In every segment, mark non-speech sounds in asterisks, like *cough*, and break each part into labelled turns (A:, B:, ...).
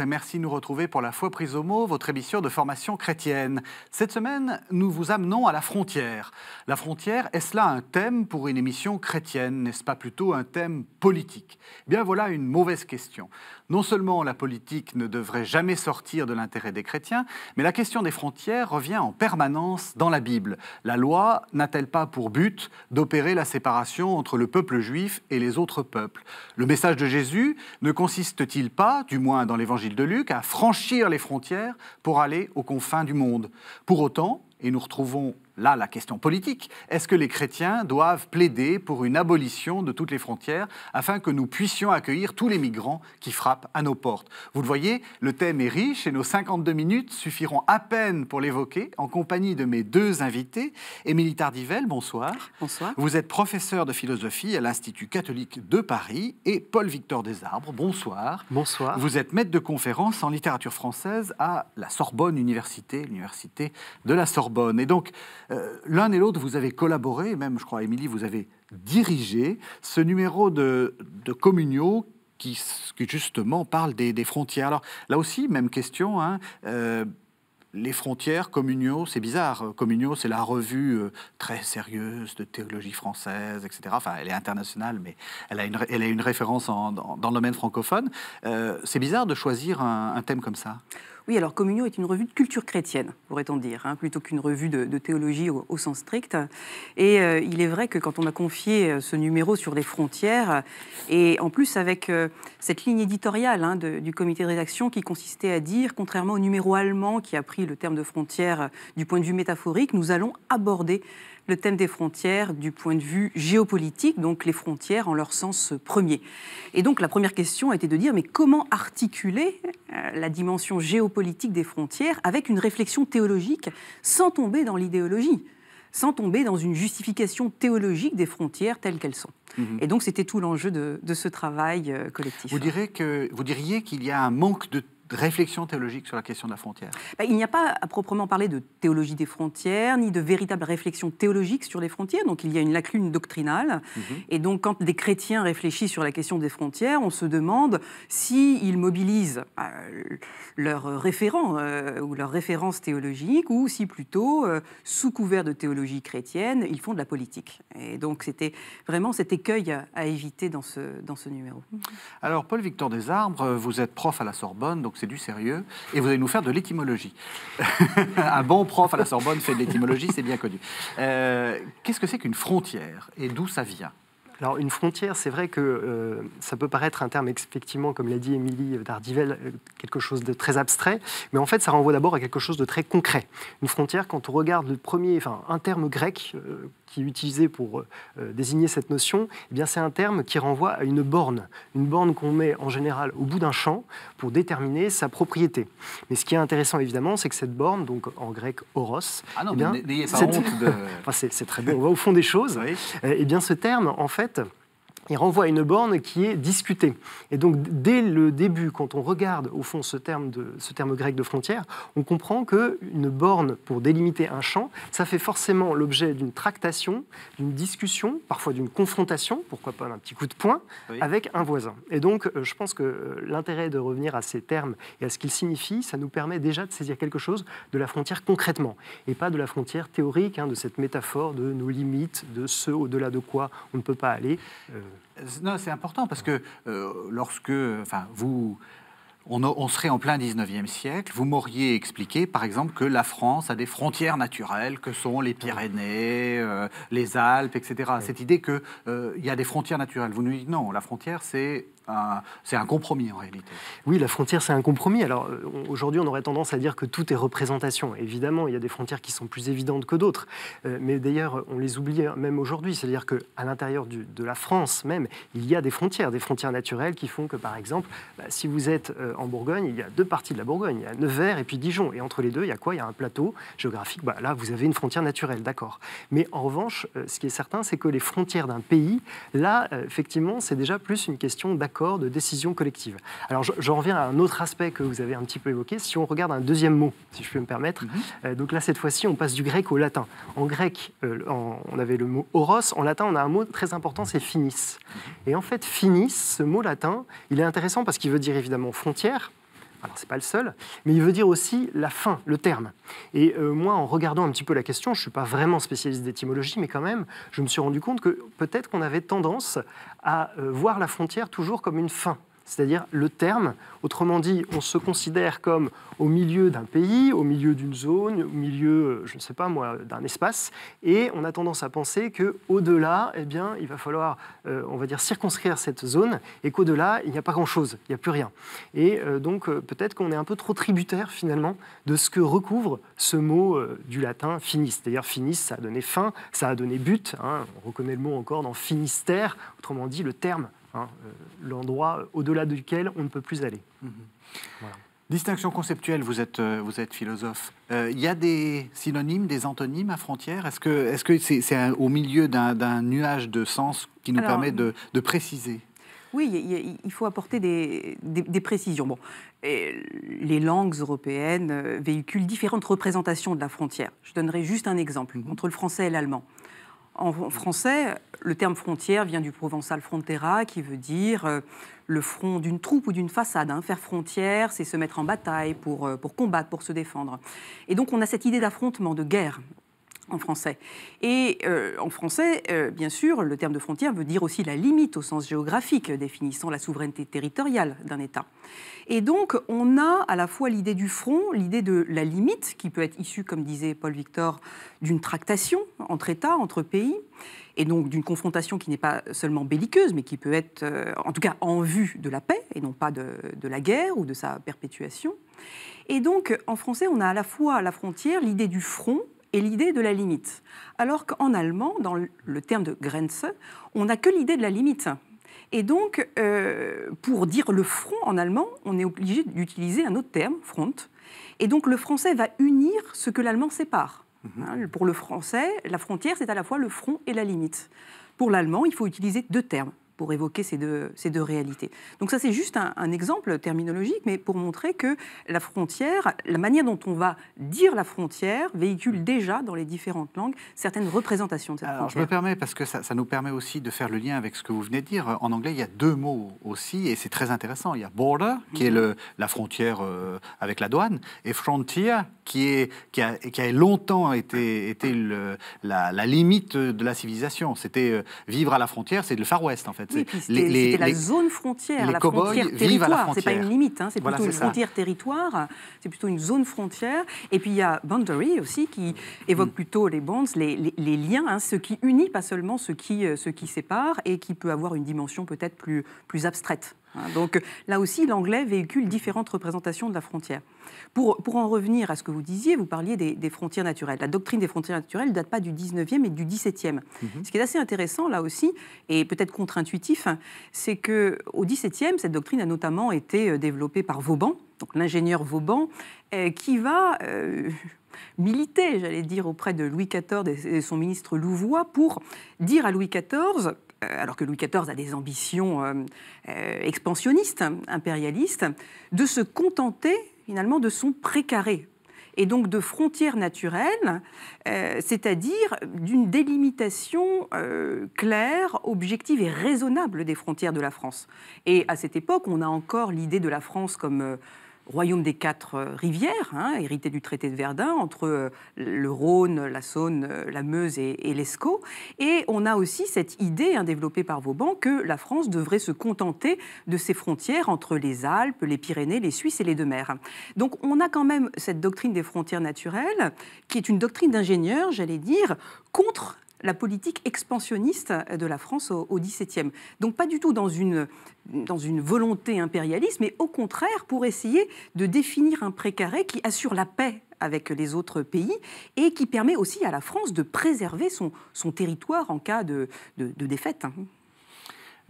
A: et merci de nous retrouver pour la Foi Prise au mot, votre émission de formation chrétienne. Cette semaine, nous vous amenons à la frontière. La frontière, est-ce là un thème pour une émission chrétienne N'est-ce pas plutôt un thème politique eh Bien voilà une mauvaise question non seulement la politique ne devrait jamais sortir de l'intérêt des chrétiens, mais la question des frontières revient en permanence dans la Bible. La loi n'a-t-elle pas pour but d'opérer la séparation entre le peuple juif et les autres peuples Le message de Jésus ne consiste-t-il pas, du moins dans l'évangile de Luc, à franchir les frontières pour aller aux confins du monde Pour autant, et nous retrouvons là la question politique, est-ce que les chrétiens doivent plaider pour une abolition de toutes les frontières afin que nous puissions accueillir tous les migrants qui frappent à nos portes Vous le voyez, le thème est riche et nos 52 minutes suffiront à peine pour l'évoquer en compagnie de mes deux invités. Émilie Tardivel, bonsoir. Bonsoir. Vous êtes professeur de philosophie à l'Institut catholique de Paris et Paul-Victor Desarbres, bonsoir. Bonsoir. Vous êtes maître de conférence en littérature française à la Sorbonne Université, l'université de la Sorbonne. Et donc, euh, l'un et l'autre, vous avez collaboré, même, je crois, Émilie, vous avez dirigé ce numéro de, de Communio qui, qui, justement, parle des, frontières. Alors, là aussi, même question. Hein, euh, les frontières, Communio, c'est bizarre. Communio, c'est la revue euh, très sérieuse de théologie française, etc. Enfin, elle est internationale, mais elle a une, elle a une référence dans, le domaine francophone. c'est bizarre de choisir un,
B: un thème comme ça. Oui, alors Communion est une revue de culture chrétienne, pourrait-on dire, hein, plutôt qu'une revue de, théologie au, sens strict. Et euh, il est vrai que quand on a confié euh, ce numéro sur les frontières, euh, et en plus avec cette ligne éditoriale hein, du comité de rédaction qui consistait à dire, contrairement au numéro allemand qui a pris le terme de frontières du point de vue métaphorique, nous allons aborder le thème des frontières du point de vue géopolitique, donc les frontières en leur sens premier. Et donc la première question a été de dire, mais comment articuler euh, la dimension géopolitique des frontières avec une réflexion théologique sans tomber dans l'idéologie sans tomber dans une justification théologique des frontières telles qu'elles sont. Mhm. Et donc c'était tout l'enjeu de, ce travail euh, collectif. Vous, que, vous diriez qu'il y a un manque de réflexion théologique sur la question de la frontière bah, Il n'y a pas à proprement parler de théologie des frontières, ni de véritable réflexion théologique sur les frontières. Donc il y a une lacune doctrinale. Mhm. Et donc quand des chrétiens réfléchissent sur la question des frontières, on se demande s'ils ils mobilisent bah, leur référent euh, ou leurs références théologiques, ou si plutôt, euh, sous couvert de théologie chrétienne, ils font de la politique. Et donc c'était vraiment cet écueil à éviter dans ce, dans ce numéro.
A: Alors Paul-Victor Desarbres, vous êtes prof à la Sorbonne, donc c'est du sérieux, et vous allez nous faire de l'étymologie. *laughs* un bon prof à la Sorbonne fait de l'étymologie, c'est bien connu. Euh, qu'est-ce que c'est qu'une frontière et d'où ça vient
C: alors une frontière, c'est vrai que euh, ça peut paraître un terme effectivement, comme l'a dit Émilie Dardivel, euh, quelque chose de très abstrait, mais en fait ça renvoie d'abord à quelque chose de très concret. Une frontière, quand on regarde le premier, enfin un terme grec qui est utilisé pour euh, euh, désigner cette notion, eh bien c'est un terme qui renvoie à une borne, une borne qu'on met en général au bout d'un champ pour déterminer sa propriété. Mais ce qui est intéressant évidemment, c'est que cette borne, donc en grec horos, ah eh *laughs* c'est, très bon, on va au fond des choses. Et euh, eh bien ce terme, en fait, il renvoie à une borne qui est discutée. Et donc, dès le début, quand on regarde au fond ce terme, de, ce terme grec de frontière, on comprend qu'une borne pour délimiter un champ, ça fait forcément l'objet d'une tractation, d'une discussion, parfois d'une confrontation, pourquoi pas d'un petit coup de poing, avec un voisin. Et donc, euh, je pense que euh, l'intérêt de revenir à ces termes et à ce qu'ils signifient, ça nous permet déjà de saisir quelque chose de la frontière concrètement, et pas de la frontière théorique, hein, de cette métaphore de nos limites, de ce au-delà de quoi on ne peut pas aller.
A: Euh, non, c'est important parce que euh, lorsque, enfin, vous, on, on, serait en plein 19e siècle, vous m'auriez expliqué, par exemple, que la France a des frontières naturelles, que sont les Pyrénées, euh, les Alpes, etc. Cette idée qu'il euh, y a des frontières naturelles. Vous nous dites non, la frontière, c'est c'est un compromis en réalité.
C: Oui, la frontière, c'est un compromis. Alors euh, aujourd'hui, on aurait tendance à dire que tout est représentation. Évidemment, il y a des frontières qui sont plus évidentes que d'autres. Euh, mais d'ailleurs, on les oublie hein, même aujourd'hui. C'est-à-dire qu'à l'intérieur de la France même, il y a des frontières, des frontières naturelles qui font que, par exemple, bah, si vous êtes euh, en Bourgogne, il y a deux parties de la Bourgogne. Il y a Nevers et puis Dijon. Et entre les deux, il y a quoi Il y a un plateau géographique. Bah, là, vous avez une frontière naturelle, d'accord. Mais en revanche, ce qui est certain, c'est que les frontières d'un pays, là, effectivement, c'est déjà plus une question d'accord de décision collective. Alors j'en reviens à un autre aspect que vous avez un petit peu évoqué. Si on regarde un deuxième mot, si je peux me permettre, mhm. euh, donc là cette fois-ci on passe du grec au latin. En grec euh, on avait le mot horos, en latin on a un mot très important, c'est finis. Et en fait finis, ce mot latin, il est intéressant parce qu'il veut dire évidemment frontière, alors, c'est pas le seul, mais il veut dire aussi la fin, le terme. Et euh, moi, en regardant un petit peu la question, je ne suis pas vraiment spécialiste d'étymologie, mais quand même, je me suis rendu compte que peut-être qu'on avait tendance à euh, voir la frontière toujours comme une fin c'est-à-dire le terme. Autrement dit, on se considère comme au milieu d'un pays, au milieu d'une zone, au milieu, euh, je ne sais pas moi, d'un espace, et on a tendance à penser que au-delà, eh bien, il va falloir, euh, on va dire, circonscrire cette zone, et qu'au-delà, il n'y a pas grand-chose, il n'y a plus rien. Et euh, donc, peut-être qu'on est un peu trop tributaire finalement de ce que recouvre ce mot du latin finis. C'est-à-dire finis, ça a donné fin, ça a donné but. Hein, on reconnaît le mot encore dans Finistère. Autrement dit, le terme Hein, euh, l'endroit au-delà duquel on ne peut plus aller.
A: Mhm. Distinction conceptuelle, vous êtes, euh, vous êtes philosophe. Il euh, y a des synonymes, des antonymes à frontière. Est-ce que c'est -ce c'est au milieu d'un, nuage de sens qui nous permet de,
B: préciser oui, il faut apporter des, précisions. Bon, les langues européennes véhiculent différentes représentations de la frontière. Je donnerai juste un exemple, mhm. entre le français et l'allemand. En français, le terme frontière vient du provençal frontera, qui veut dire euh, le front d'une troupe ou d'une façade. Hein. Faire frontière, c'est se mettre en bataille pour, euh, pour combattre, pour se défendre. Et donc on a cette idée d'affrontement, de guerre en français. Et euh, en français, euh, bien sûr, le terme de frontière veut dire aussi la limite au sens géographique, euh, définissant la souveraineté territoriale d'un État. Et donc, on a à la fois l'idée du front, l'idée de la limite, qui peut être issue, comme disait Paul Victor, d'une tractation entre États, entre pays, et donc d'une confrontation qui n'est pas seulement belliqueuse, mais qui peut être, en tout cas, en vue de la paix, et non pas de, de la guerre ou de sa perpétuation. Et donc, en français, on a à la fois la frontière l'idée du front, et l'idée de la limite. Alors qu'en allemand, dans le terme de Grenze, on n'a que l'idée de la limite. Et donc, euh, pour dire le front en allemand, on est obligé d'utiliser un autre terme, front. Et donc, le français va unir ce que l'allemand sépare. Mhm. Hein, pour le français, la frontière, c'est à la fois le front et la limite. Pour l'allemand, il faut utiliser deux termes, pour évoquer ces deux, ces deux réalités. Donc ça, c'est juste un, exemple terminologique, mais pour montrer que la frontière, la manière dont on va dire la frontière, véhicule déjà dans les différentes langues certaines représentations de cette Alors, Je me
A: permets, parce que ça, nous permet aussi de faire le lien avec ce que vous venez de dire. En anglais, il y a deux mots aussi, et c'est très intéressant. Il y a border, qui est mhm. le, la frontière euh, avec la douane, et frontier, qui, est, qui, a, longtemps été, été la, limite de la civilisation. C'était euh, vivre à la frontière, c'est le Far West en fait c'était la zone
B: frontière, la frontière territoire. C'est pas une limite, hein, c'est plutôt une frontière territoire, c'est plutôt une zone frontière. Et puis il y a boundary aussi qui mm. évoque plutôt les bonds, les, liens, hein, ce qui unit, pas seulement ce qui, euh, ce qui sépare, et qui peut avoir une dimension peut-être plus, plus abstraite. Hein, donc là aussi, l'anglais véhicule différentes représentations de la frontière. Pour, pour, en revenir à ce que vous disiez, vous parliez des, frontières naturelles. La doctrine des frontières naturelles ne date pas du 19e, mais du 17e. Mhm. Ce qui est assez intéressant là aussi, et peut-être contre-intuitif, hein, c'est qu'au 17e, cette doctrine a notamment été euh, développée par Vauban, donc l'ingénieur Vauban, euh, qui va... Euh, *laughs* militer, j'allais dire, auprès de Louis XIV et son ministre Louvois pour dire à Louis XIV euh, alors que Louis XIV a des ambitions euh, euh, expansionnistes, impérialistes, de se contenter finalement de son précaré et donc de frontières naturelles, c'est-à-dire d'une délimitation claire, objective et raisonnable des frontières de la France. Et à cette époque, on a encore l'idée de la France comme royaume des quatre euh, rivières, hein, hérité du traité de Verdun, entre euh, le Rhône, la Saône, euh, la Meuse et, et l'Escaut. Et on a aussi cette idée hein, développée par Vauban que la France devrait se contenter de ses frontières entre les Alpes, les Pyrénées, les Suisses et les Deux-Mers. Donc on a quand même cette doctrine des frontières naturelles, qui est une doctrine d'ingénieur, j'allais dire, contre la politique expansionniste de la France au XVIIe. Donc pas du tout dans une, dans une volonté impérialiste, mais au contraire pour essayer de définir un précaré qui assure la paix avec les autres pays et qui permet aussi à la France de préserver son, territoire en cas de défaite.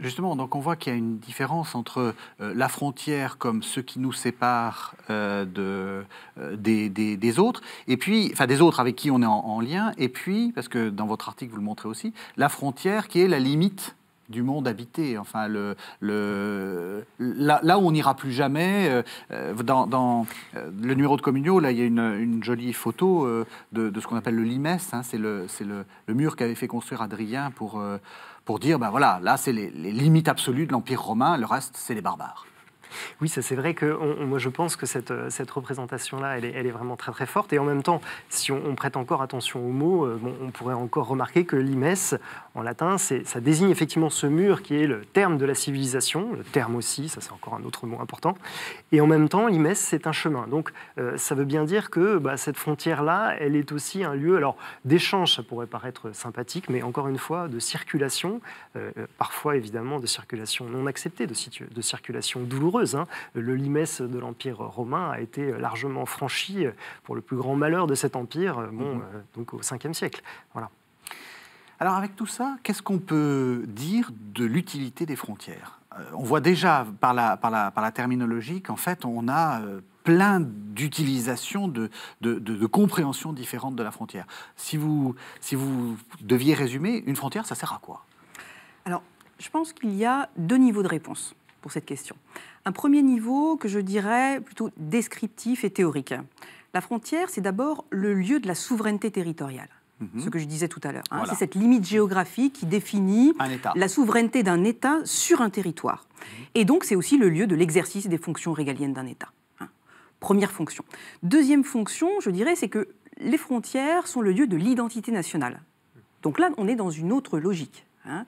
A: Justement, donc on voit qu'il y a une différence entre euh, la frontière comme ce qui nous sépare euh, euh, des, autres, et puis, enfin des autres avec qui on est en, lien, et puis, parce que dans votre article vous le montrez aussi, la frontière qui est la limite du monde habité, enfin là, où on n'ira plus jamais. dans, le numéro de Communio, là il y a une, jolie photo de, ce qu'on appelle le limes, hein, c'est le, mur qu'avait fait construire Adrien pour pour dire, ben voilà, là, c'est les, limites absolues de l'Empire romain, le reste, c'est les barbares.
C: Oui, ça c'est vrai que moi je pense que euh, cette, représentation-là, elle est, elle est, vraiment très très forte. Et en même temps, si on, prête encore attention aux mots, euh, on pourrait encore remarquer que l'IMES, en latin, ça désigne effectivement ce mur qui est le terme de la civilisation, le terme aussi, ça c'est encore un autre mot important. Et en même temps, l'Imes, c'est un chemin. Donc euh, ça veut bien dire que bah, cette frontière-là, elle est aussi un lieu alors d'échange, ça pourrait paraître sympathique, mais encore une fois, de circulation, euh, euh, parfois évidemment de circulation non acceptée, de, circulation douloureuse. Hein. Le limes de l'Empire romain a été largement franchi pour le plus grand malheur de cet empire, mm-hmm. donc au 5e siècle.
A: Voilà. Alors avec tout ça, qu'est-ce qu'on peut dire de l'utilité des frontières euh, On voit déjà par la, terminologie qu'en fait on a euh, plein d'utilisations, de, compréhensions différentes de la frontière. si vous
B: deviez résumer, une frontière, ça sert à quoi Alors je pense qu'il y a deux niveaux de réponse pour cette question. Un premier niveau que je dirais plutôt descriptif et théorique. La frontière, c'est d'abord le lieu de la souveraineté territoriale ce mhm. que je disais tout à l'heure. Hein. C'est cette limite géographique qui définit la souveraineté d'un État sur un territoire. Mhm. Et donc, c'est aussi le lieu de l'exercice des fonctions régaliennes d'un État. Hein. Première fonction. Deuxième fonction, je dirais, c'est que les frontières sont le lieu de l'identité nationale. Donc là, on est dans une autre logique. Hein.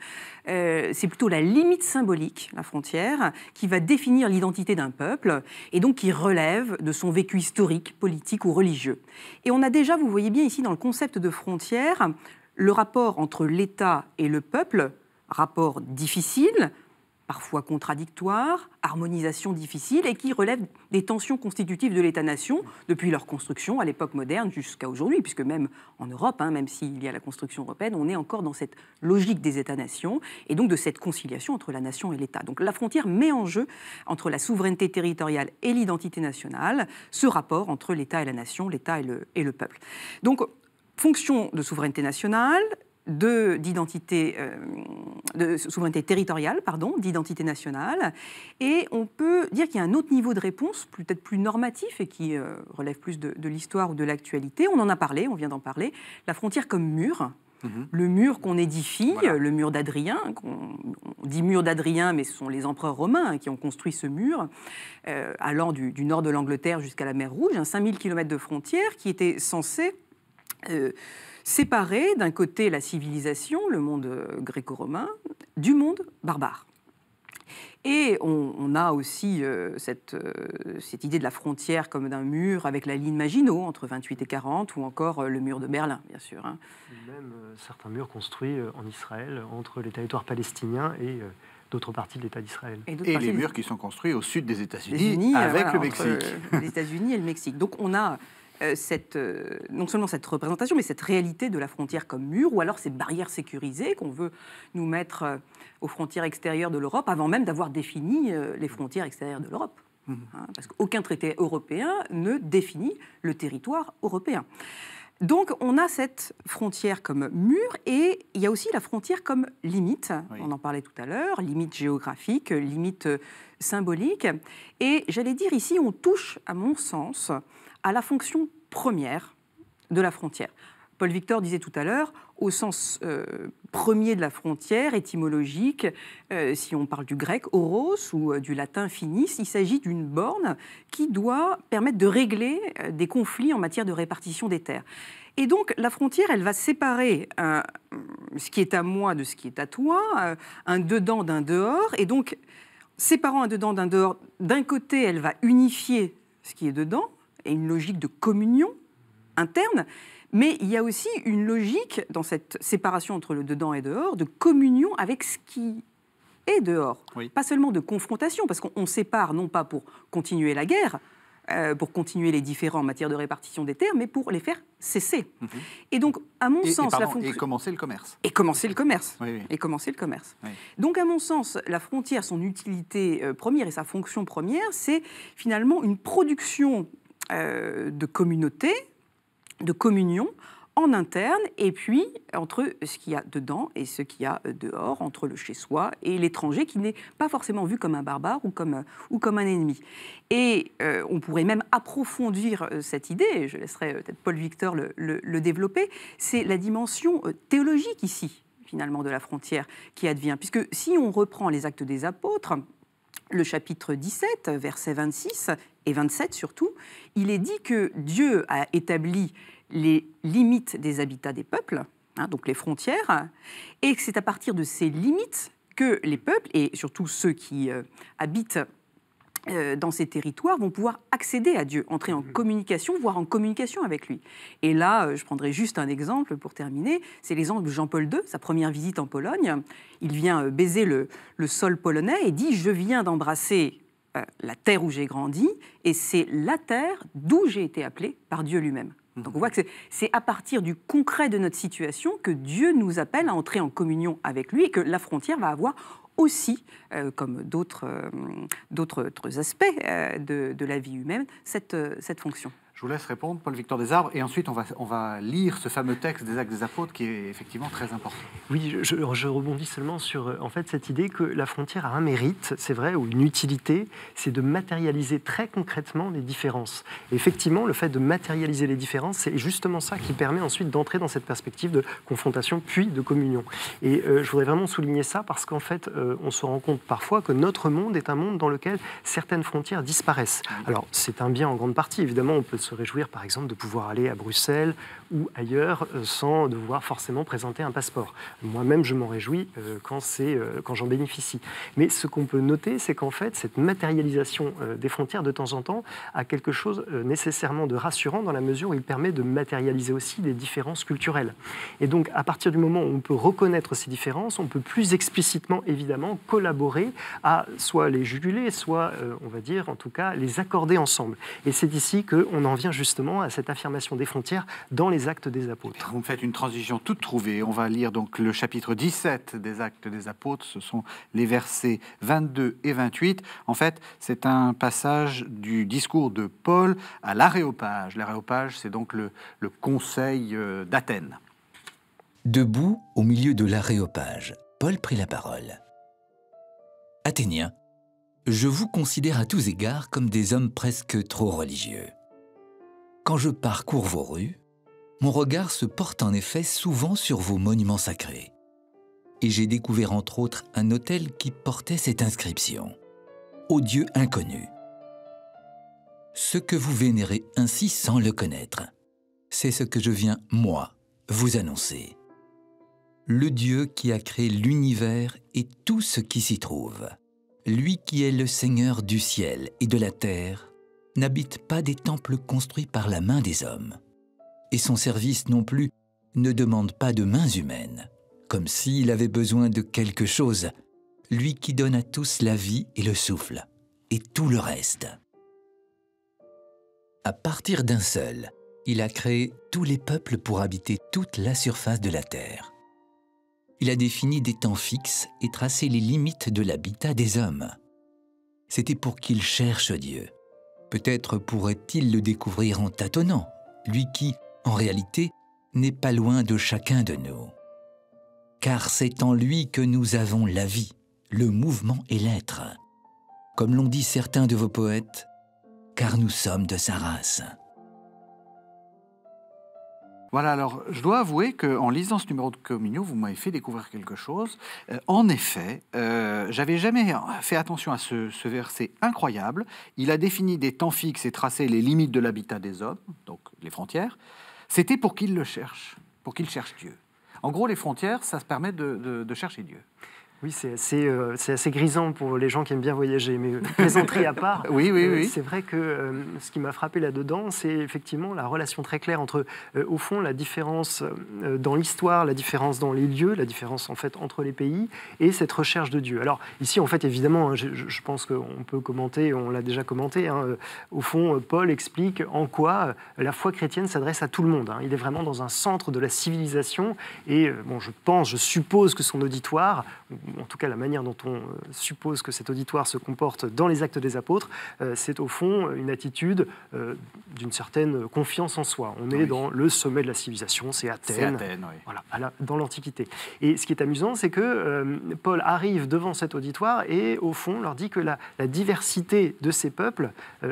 B: Euh, c'est plutôt la limite symbolique, la frontière, qui va définir l'identité d'un peuple et donc qui relève de son vécu historique, politique ou religieux. Et on a déjà, vous voyez bien ici dans le concept de frontière, le rapport entre l'État et le peuple, rapport difficile, parfois contradictoires, harmonisation difficile et qui relèvent des tensions constitutives de l'État-nation depuis leur construction à l'époque moderne jusqu'à aujourd'hui, puisque même en Europe, hein, même s'il y a la construction européenne, on est encore dans cette logique des États-nations et donc de cette conciliation entre la nation et l'État. Donc la frontière met en jeu entre la souveraineté territoriale et l'identité nationale ce rapport entre l'État et la nation, l'État et le peuple. Donc fonction de souveraineté nationale, d'identité, euh, de souveraineté territoriale, pardon, d'identité nationale. Et on peut dire qu'il y a un autre niveau de réponse, peut-être plus normatif et qui euh, relève plus de, l'histoire ou de l'actualité. On en a parlé, on vient d'en parler. La frontière comme mur. Mhm. Le mur qu'on édifie, le mur d'Adrien, on, dit mur d'Adrien, mais ce sont les empereurs romains qui ont construit ce mur, euh, allant du, nord de l'Angleterre jusqu'à la mer Rouge, hein, 5000 km de frontière qui était censée séparer d'un côté la civilisation, le monde euh, gréco-romain, du monde barbare. Et on, a aussi euh, cette, euh, cette, idée de la frontière comme d'un mur avec la ligne Maginot entre 28 et 40, ou encore le mur de Berlin, bien sûr. Hein.
C: Même certains murs construits en Israël entre les territoires palestiniens et d'autres
B: parties de l'État d'Israël. Et, les murs qui
A: sont construits au sud des États-Unis avec le Mexique.
B: les États-Unis et le Mexique. Donc on a euh, cette, euh, non seulement cette représentation, mais cette réalité de la frontière comme mur, ou alors ces barrières sécurisées qu'on veut nous mettre euh, aux frontières extérieures de l'Europe avant même d'avoir défini les frontières extérieures de l'Europe. Mmh. Hein, parce qu'aucun traité européen ne définit le territoire européen. Donc on a cette frontière comme mur et il y a aussi la frontière comme limite, on en parlait tout à l'heure, limite géographique, limite symbolique. Et j'allais dire ici, on touche, à mon sens, à la fonction première de la frontière. Paul Victor disait tout à l'heure, au sens euh, premier de la frontière étymologique, euh, si on parle du grec oros ou euh, du latin finis, il s'agit d'une borne qui doit permettre de régler des conflits en matière de répartition des terres. Et donc la frontière, elle va séparer ce qui est à moi de ce qui est à toi, un dedans d'un dehors, et donc séparant un dedans d'un dehors, d'un côté, elle va unifier ce qui est dedans, et une logique de communion interne, mais il y a aussi une logique dans cette séparation entre le dedans et dehors, de communion avec ce qui est dehors. Pas seulement de confrontation, parce qu'on sépare non pas pour continuer la guerre, euh, pour continuer les différends en matière de répartition des terres, mais pour les faire cesser. Mhm. Et donc, à mon sens, la frontière... et commencer le commerce. Et commencer le commerce. Et commencer le commerce. Donc, à mon sens, la frontière, son utilité euh, première et sa fonction première, c'est finalement une production euh, de communauté, de communion en interne, et puis entre ce qu'il y a dedans et ce qu'il y a euh, dehors, entre le chez-soi et l'étranger, qui n'est pas forcément vu comme un barbare ou comme, euh, ou comme un ennemi. Et on pourrait même approfondir cette idée, je laisserai peut-être Paul Victor le développer, c'est la dimension théologique ici, finalement, de la frontière qui advient. Puisque si on reprend les actes des apôtres, le chapitre 17, verset 26, et 27 surtout, il est dit que Dieu a établi les limites des habitats des peuples, hein, donc les frontières, et que c'est à partir de ces limites que les peuples, et surtout ceux qui euh, habitent euh, dans ces territoires, vont pouvoir accéder à Dieu, entrer en mhm. communication, voire en communication avec lui. Et là, euh, je prendrai juste un exemple pour terminer, c'est l'exemple de Jean-Paul II, sa première visite en Pologne. Il vient baiser le, le sol polonais et dit, je viens d'embrasser euh, la terre où j'ai grandi, et c'est la terre d'où j'ai été appelé par Dieu lui-même. Donc on voit que c'est à partir du concret de notre situation que Dieu nous appelle à entrer en communion avec lui et que la frontière va avoir aussi, euh, comme d'autres euh, aspects de, la vie humaine, cette fonction vous laisse répondre, Paul-Victor
A: Desarbres, et ensuite on va, on va lire ce fameux texte des Actes des Apôtres qui est effectivement très important.
C: Oui, je, rebondis seulement sur euh, en fait cette idée que la frontière a un mérite, c'est vrai, ou une utilité, c'est de matérialiser très concrètement les différences. effectivement, le fait de matérialiser les différences, c'est justement ça qui permet ensuite d'entrer dans cette perspective de confrontation puis de communion. Et euh, je voudrais vraiment souligner ça parce qu'en fait, euh, on se rend compte parfois que notre monde est un monde dans lequel certaines frontières disparaissent. Alors, c'est un bien en grande partie, évidemment, on peut se réjouir, par exemple, de pouvoir aller à Bruxelles ou ailleurs euh, sans devoir forcément présenter un passeport. Moi-même, je m'en réjouis euh, quand, euh, quand j'en bénéficie. Mais ce qu'on peut noter, c'est qu'en fait, cette matérialisation des frontières, de temps en temps, a quelque chose nécessairement de rassurant dans la mesure où il permet de matérialiser aussi des différences culturelles. Et donc, à partir du moment où on peut reconnaître ces différences, on peut plus explicitement, évidemment, collaborer à soit les juguler, soit, on va dire, en tout cas, les accorder ensemble. Et c'est ici qu'on en vient justement à cette affirmation des frontières dans les les actes des apôtres.
A: Vous me faites une transition toute trouvée. On va lire donc le chapitre 17 des actes des apôtres. Ce sont les versets 22 et 28. En fait, c'est un passage du discours de Paul à l'aréopage. L'aréopage, c'est donc le, le conseil euh, d'Athènes.
D: Debout, au milieu de l'aréopage, Paul prit la parole. Athéniens, je vous considère à tous égards comme des hommes presque trop religieux. Quand je parcours vos rues, mon regard se porte en effet souvent sur vos monuments sacrés. Et j'ai découvert entre autres un hôtel qui portait cette inscription. Au Dieu inconnu. Ce que vous vénérez ainsi sans le connaître, c'est ce que je viens, moi, vous annoncer. Le Dieu qui a créé l'univers et tout ce qui s'y trouve, lui qui est le Seigneur du ciel et de la terre, n'habite pas des temples construits par la main des hommes et son service non plus ne demande pas de mains humaines, comme s'il avait besoin de quelque chose, lui qui donne à tous la vie et le souffle, et tout le reste. À partir d'un seul, il a créé tous les peuples pour habiter toute la surface de la Terre. Il a défini des temps fixes et tracé les limites de l'habitat des hommes. C'était pour qu'ils cherchent Dieu. Peut-être pourrait-il le découvrir en tâtonnant, lui qui, en réalité, n'est pas loin de chacun de nous. Car c'est en lui que nous avons la vie, le mouvement et l'être. Comme l'ont dit certains de vos poètes, car nous sommes de sa race.
A: Voilà, alors je dois avouer qu'en lisant ce numéro de Communio, vous m'avez fait découvrir quelque chose. Euh, en effet, euh, j'avais jamais fait attention à ce, verset incroyable. Il a défini des temps fixes et tracé les limites de l'habitat des hommes, donc les frontières. C'était pour qu'il le cherche pour qu'il cherche Dieu. En gros, les frontières, ça se permet de, de chercher Dieu. Oui, euh, c'est assez, grisant
C: pour les gens qui aiment bien voyager, mais euh, *laughs* plaisanterie
A: à part, oui, oui, euh, oui. c'est vrai que ce qui m'a frappé
C: là-dedans, c'est effectivement la relation très claire entre, au fond, la différence dans l'histoire, la différence dans les lieux, la différence en fait entre les pays, et cette recherche de Dieu. Alors ici, en fait, évidemment, hein, je, pense qu'on peut commenter, on l'a déjà commenté, hein, au fond, Paul explique en quoi la foi chrétienne s'adresse à tout le monde. Hein. Il est vraiment dans un centre de la civilisation, et bon, je pense, je suppose que son auditoire, en tout cas la manière dont on euh, suppose que cet auditoire se comporte dans les actes des apôtres, euh, c'est au fond une attitude euh, d'une certaine confiance en soi. On est dans le sommet de la civilisation, c'est Athènes, voilà, dans l'Antiquité. Et ce qui est amusant, c'est que Paul arrive devant cet auditoire et au fond leur dit que la, la diversité de ces peuples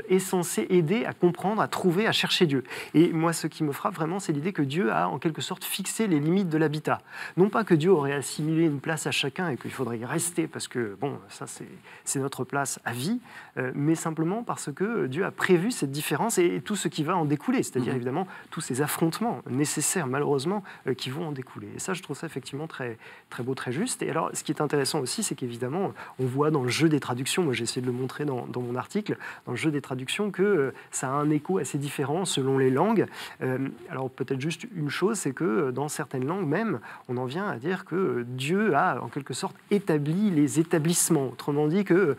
C: est censée aider à comprendre, à trouver, à chercher Dieu. Et moi, ce qui me frappe vraiment, c'est l'idée que Dieu a en quelque sorte fixé les limites de l'habitat. Non pas que Dieu aurait assimilé une place à chacun et il faudrait y rester parce que, bon, ça, c'est notre place à vie. Euh, mais simplement parce que Dieu a prévu cette différence et, tout ce qui va en découler, c'est-à-dire mhm. évidemment tous ces affrontements nécessaires, malheureusement, euh, qui vont en découler. Et ça, je trouve ça effectivement très, très beau, très juste. Et alors, ce qui est intéressant aussi, c'est qu'évidemment, on voit dans le jeu des traductions, moi j'ai essayé de le montrer dans, mon article, dans le jeu des traductions, que euh, ça a un écho assez différent selon les langues. alors, peut-être juste une chose, c'est que dans certaines langues même, on en vient à dire que Dieu a en quelque sorte établi les établissements. Autrement dit que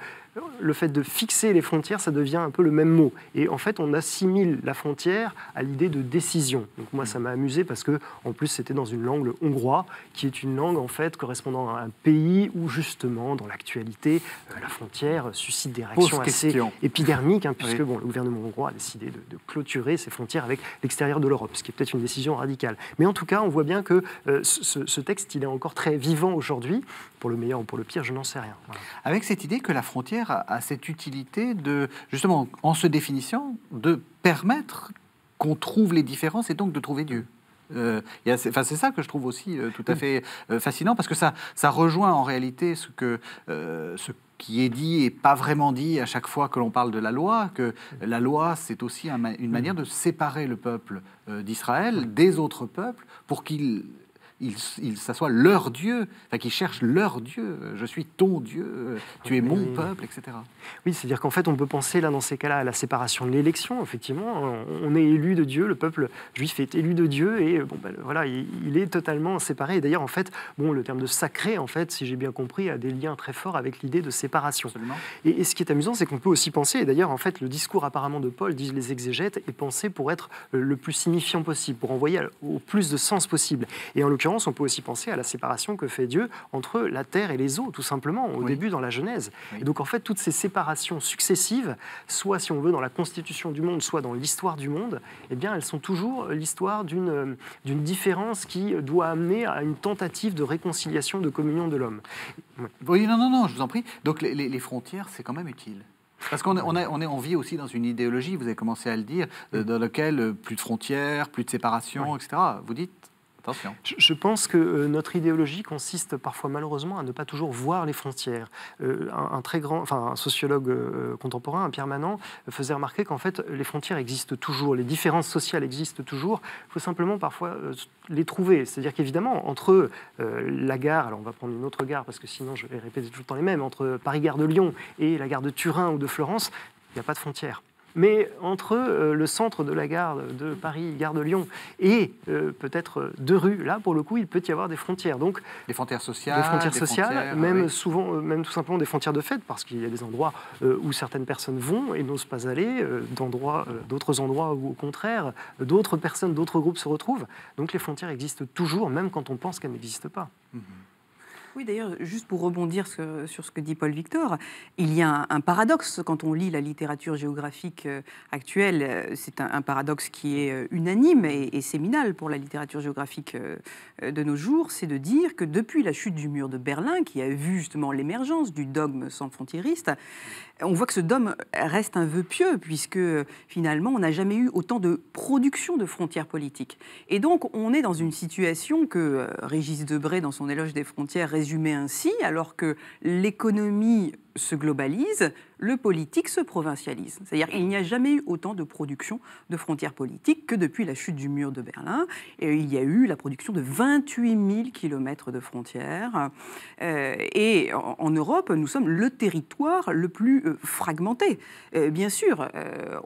C: le fait de fixer les frontières, ça devient un peu le même mot. Et en fait, on assimile la frontière à l'idée de décision. Donc moi, ça m'a amusé parce que, en plus, c'était dans une langue hongroise qui est une langue en fait correspondant à un pays où justement, dans l'actualité, euh, la frontière suscite des réactions assez épidermiques, hein, puisque bon, le gouvernement hongrois a décidé de, clôturer ses frontières avec l'extérieur de l'Europe, ce qui est peut-être une décision radicale. Mais en tout cas, on voit bien que euh,
A: ce, texte, il est encore très vivant aujourd'hui, pour le meilleur ou pour le pire, je n'en sais rien. Avec cette idée que la frontière à cette utilité de, justement, en se définissant, de permettre qu'on trouve les différences et donc de trouver Dieu. Euh, enfin, c'est ça que je trouve aussi euh, tout à mm. fait euh, fascinant parce que ça, ça rejoint en réalité ce que euh, ce qui est dit et pas vraiment dit à chaque fois que l'on parle de la loi, que mm. la loi, c'est aussi une mm. manière de séparer le peuple d'Israël des autres peuples pour qu'ils ils, s'assoient leur Dieu, enfin qu'ils cherchent leur Dieu. Euh, je suis ton Dieu, euh,
C: tu es mon peuple, etc. Oui, c'est-à-dire qu'en fait, on peut penser là, dans ces cas-là, à la séparation de l'élection, effectivement. On est élu de Dieu, le peuple juif est élu de Dieu, et bon, ben, voilà, il, est totalement séparé. Et d'ailleurs, en fait, bon, le terme de sacré, en fait, si j'ai bien compris, a des liens très forts avec l'idée de séparation. Et, et, ce qui est amusant, c'est qu'on peut aussi penser, et d'ailleurs, en fait, le discours apparemment de Paul, disent les exégètes, est pensé pour être euh, le plus signifiant possible, pour envoyer au plus de sens possible. Et en l'occurrence, on peut aussi penser à la séparation que fait Dieu entre la terre et les eaux, tout simplement, au début dans la Genèse. Et donc en fait, toutes ces séparations successives, soit si on veut dans la constitution du monde, soit dans l'histoire du monde, eh bien elles sont toujours l'histoire d'une euh, différence qui doit amener
A: à une tentative de réconciliation, de communion de l'homme. Oui. non, non, non, je vous en prie. Donc les, frontières, c'est quand même utile. Parce qu'on on on on vit aussi dans une idéologie, vous avez commencé à le dire, euh, dans laquelle euh, plus de frontières, plus de séparation, etc. Vous dites je,
C: pense que euh, notre idéologie consiste parfois malheureusement à ne pas toujours voir les frontières. Euh, un, très grand, enfin sociologue euh, contemporain, Pierre Manant, faisait remarquer qu'en fait les frontières existent toujours, les différences sociales existent toujours. Il faut simplement parfois les trouver. C'est-à-dire qu'évidemment entre la gare, alors on va prendre une autre gare parce que sinon je vais répéter tout le temps les mêmes, entre Paris gare de Lyon et la gare de Turin ou de Florence, il n'y a pas de frontières mais entre euh, le centre de la gare de Paris, gare de Lyon, et euh, peut-être deux rues, là, pour le coup, il peut y avoir des frontières. Donc, des frontières sociales. Des frontières sociales, même souvent, euh, même tout simplement des frontières de fête, parce qu'il y a des endroits où certaines personnes vont et n'osent pas aller, d'autres endroits où, au contraire, d'autres personnes, d'autres groupes se retrouvent. Donc, les frontières existent toujours, même quand on
B: pense qu'elles n'existent pas. Mhm. Oui, d'ailleurs, juste pour rebondir sur ce que dit Paul Victor, il y a un, paradoxe quand on lit la littérature géographique euh, actuelle. Euh, c'est un, paradoxe qui est euh, unanime et, séminal pour la littérature géographique de nos jours, c'est de dire que depuis la chute du mur de Berlin, qui a vu justement l'émergence du dogme sans frontiériste, on voit que ce dogme reste un vœu pieux, puisque finalement, on n'a jamais eu autant de production de frontières politiques. Et donc, on est dans une situation que Régis Debray, dans son éloge des frontières, résumer ainsi, alors que l'économie se globalise, le politique se provincialise. C'est-à-dire qu'il n'y a jamais eu autant de production de frontières politiques que depuis la chute du mur de Berlin. Et il y a eu la production de 28 000 kilomètres de frontières. Euh, et en, Europe, nous sommes le territoire le plus euh, fragmenté. Euh, bien sûr,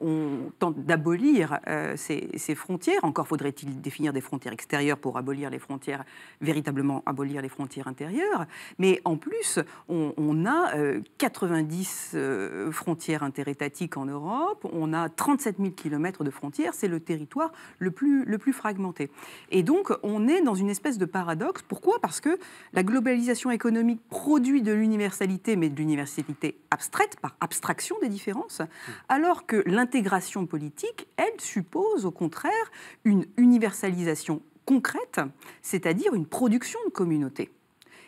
B: on tente d'abolir ces, frontières. Encore faudrait-il définir des frontières extérieures pour abolir les frontières, véritablement abolir les frontières intérieures. Mais en plus, on, on a 90 euh, frontières interétatiques en Europe, on a 37 000 kilomètres de frontières, c'est le territoire le plus, fragmenté. Et donc, on est dans une espèce de paradoxe. Pourquoi Parce que la globalisation économique produit de l'universalité, mais de l'universalité abstraite, par abstraction des différences, mmh. alors que l'intégration politique, elle, suppose au contraire une universalisation concrète, c'est-à-dire une production de communauté.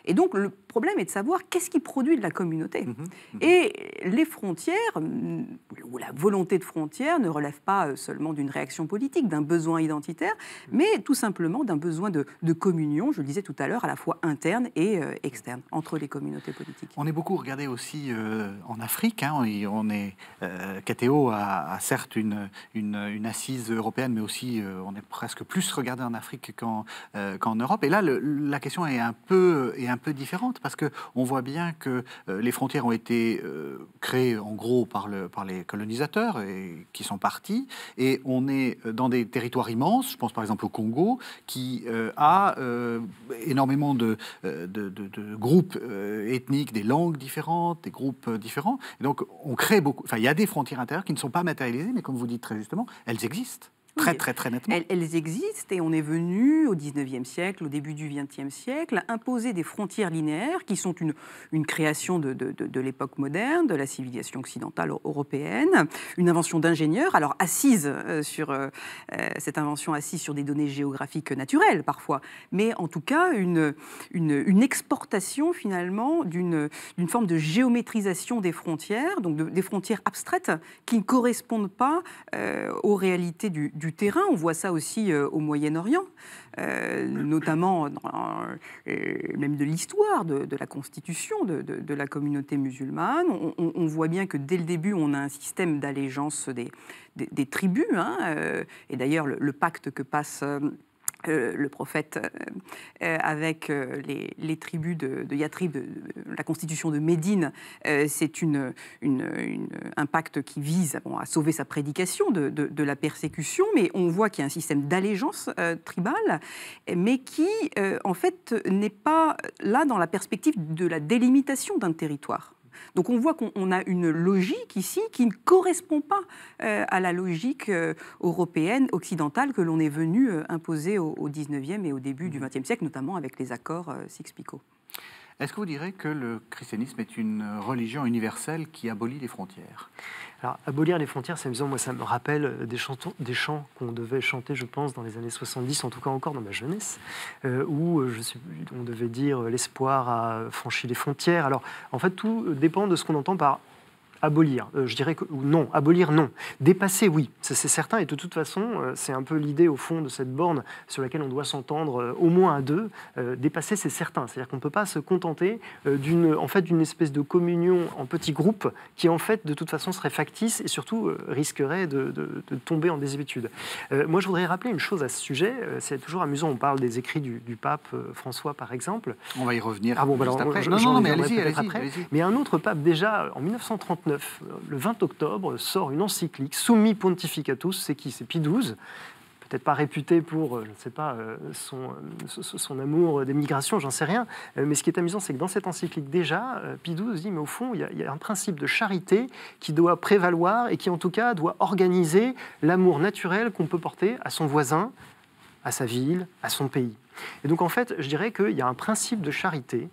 B: Et donc, le problème est de savoir qu'est-ce qui produit de la communauté. Mmh, mmh, mmh. Et les frontières, ou la volonté de frontières, ne relève pas euh, seulement d'une réaction politique, d'un besoin identitaire, mais tout simplement d'un besoin de, communion, je le disais tout à l'heure, à la fois interne et euh, externe, entre les communautés politiques. On est beaucoup regardé aussi
A: euh, en Afrique. Hein, on est, KTO a, certes une, une, assise européenne, mais aussi on est presque plus regardé en Afrique qu'en Europe. Et là, la question est un peu, est un peu différente parce qu'on voit bien que euh, les frontières ont été euh, créées en gros par, les colonisateurs et, qui sont partis, et on est dans des territoires immenses, je pense par exemple au Congo, qui euh, a énormément de, groupes ethniques, des langues différentes, des groupes différents. donc on crée beaucoup, enfin il y a des frontières intérieures qui ne sont pas matérialisées, mais comme vous dites très justement, elles
B: existent. Très, très, très nettement. Elles, existent et on est venu au 19e siècle, au début du 20e siècle, imposer des frontières linéaires qui sont une, une création de, de, de, l'époque moderne, de la civilisation occidentale européenne, une invention d'ingénieurs, alors assise euh, sur euh, euh, cette invention assise sur des données géographiques naturelles parfois, mais en tout cas une, une, une exportation finalement d'une forme de géométrisation des frontières, donc des frontières abstraites qui ne correspondent pas aux réalités du, du terrain. On voit ça aussi euh, au Moyen-Orient, euh, notamment dans, euh, même de l'histoire de, la constitution de, la communauté musulmane. On, voit bien que dès le début, on a un système d'allégeance des, tribus. Hein, et d'ailleurs, le, pacte que passe euh, le prophète euh, euh, avec les, tribus de, de la constitution de Médine, c'est un pacte qui vise à sauver sa prédication de, de, la persécution, mais on voit qu'il y a un système d'allégeance tribale, mais qui en fait n'est pas là dans la perspective de la délimitation d'un territoire. Donc on voit qu'on a une logique ici qui ne correspond pas euh, à la logique euh, européenne, occidentale, que l'on est venu euh, imposer au, XIXe 19e et au début du XXe mmh. siècle, notamment avec les accords Six-Picot.
A: Est-ce que vous direz que le christianisme est une religion universelle qui abolit les frontières Alors, abolir les frontières, c'est Moi, ça me rappelle euh, des,
C: des chants qu'on devait chanter, je pense, dans les années 70, en tout cas encore dans ma jeunesse, euh, où euh, on devait dire l'espoir a franchi les frontières. Alors, en fait, tout dépend de ce qu'on entend par Abolir, euh, je dirais que non. Abolir, non. Dépasser, oui, c'est certain. Et de toute façon, euh, c'est un peu l'idée au fond de cette borne sur laquelle on doit s'entendre euh, au moins à deux. dépasser, c'est certain. C'est-à-dire qu'on ne peut pas se contenter d'une en fait, d'une espèce de communion en petits groupes qui, en fait, de toute façon, serait factice et surtout risquerait de, tomber en déshabitude. moi, je voudrais rappeler une chose à ce sujet. c'est toujours amusant. On parle des écrits du, pape François, par exemple. On va y revenir. Ah bah après. non, non, mais allez-y, allez Mais un autre pape, déjà, en 1939, le 20 octobre, sort une encyclique, Summi Pontificatus, c'est qui C'est Pie XII, peut-être pas réputé pour, euh, pas, euh, euh, son, amour des migrations, j'en sais rien. Mais ce qui est amusant, c'est que dans cette encyclique déjà, Pie XII dit, mais au fond, il y, a, il y, a, un principe de charité qui doit prévaloir et qui, en tout cas, doit organiser l'amour naturel qu'on peut porter à son voisin, à sa ville, à son pays. Et donc, en fait, je dirais qu'il y a un principe de charité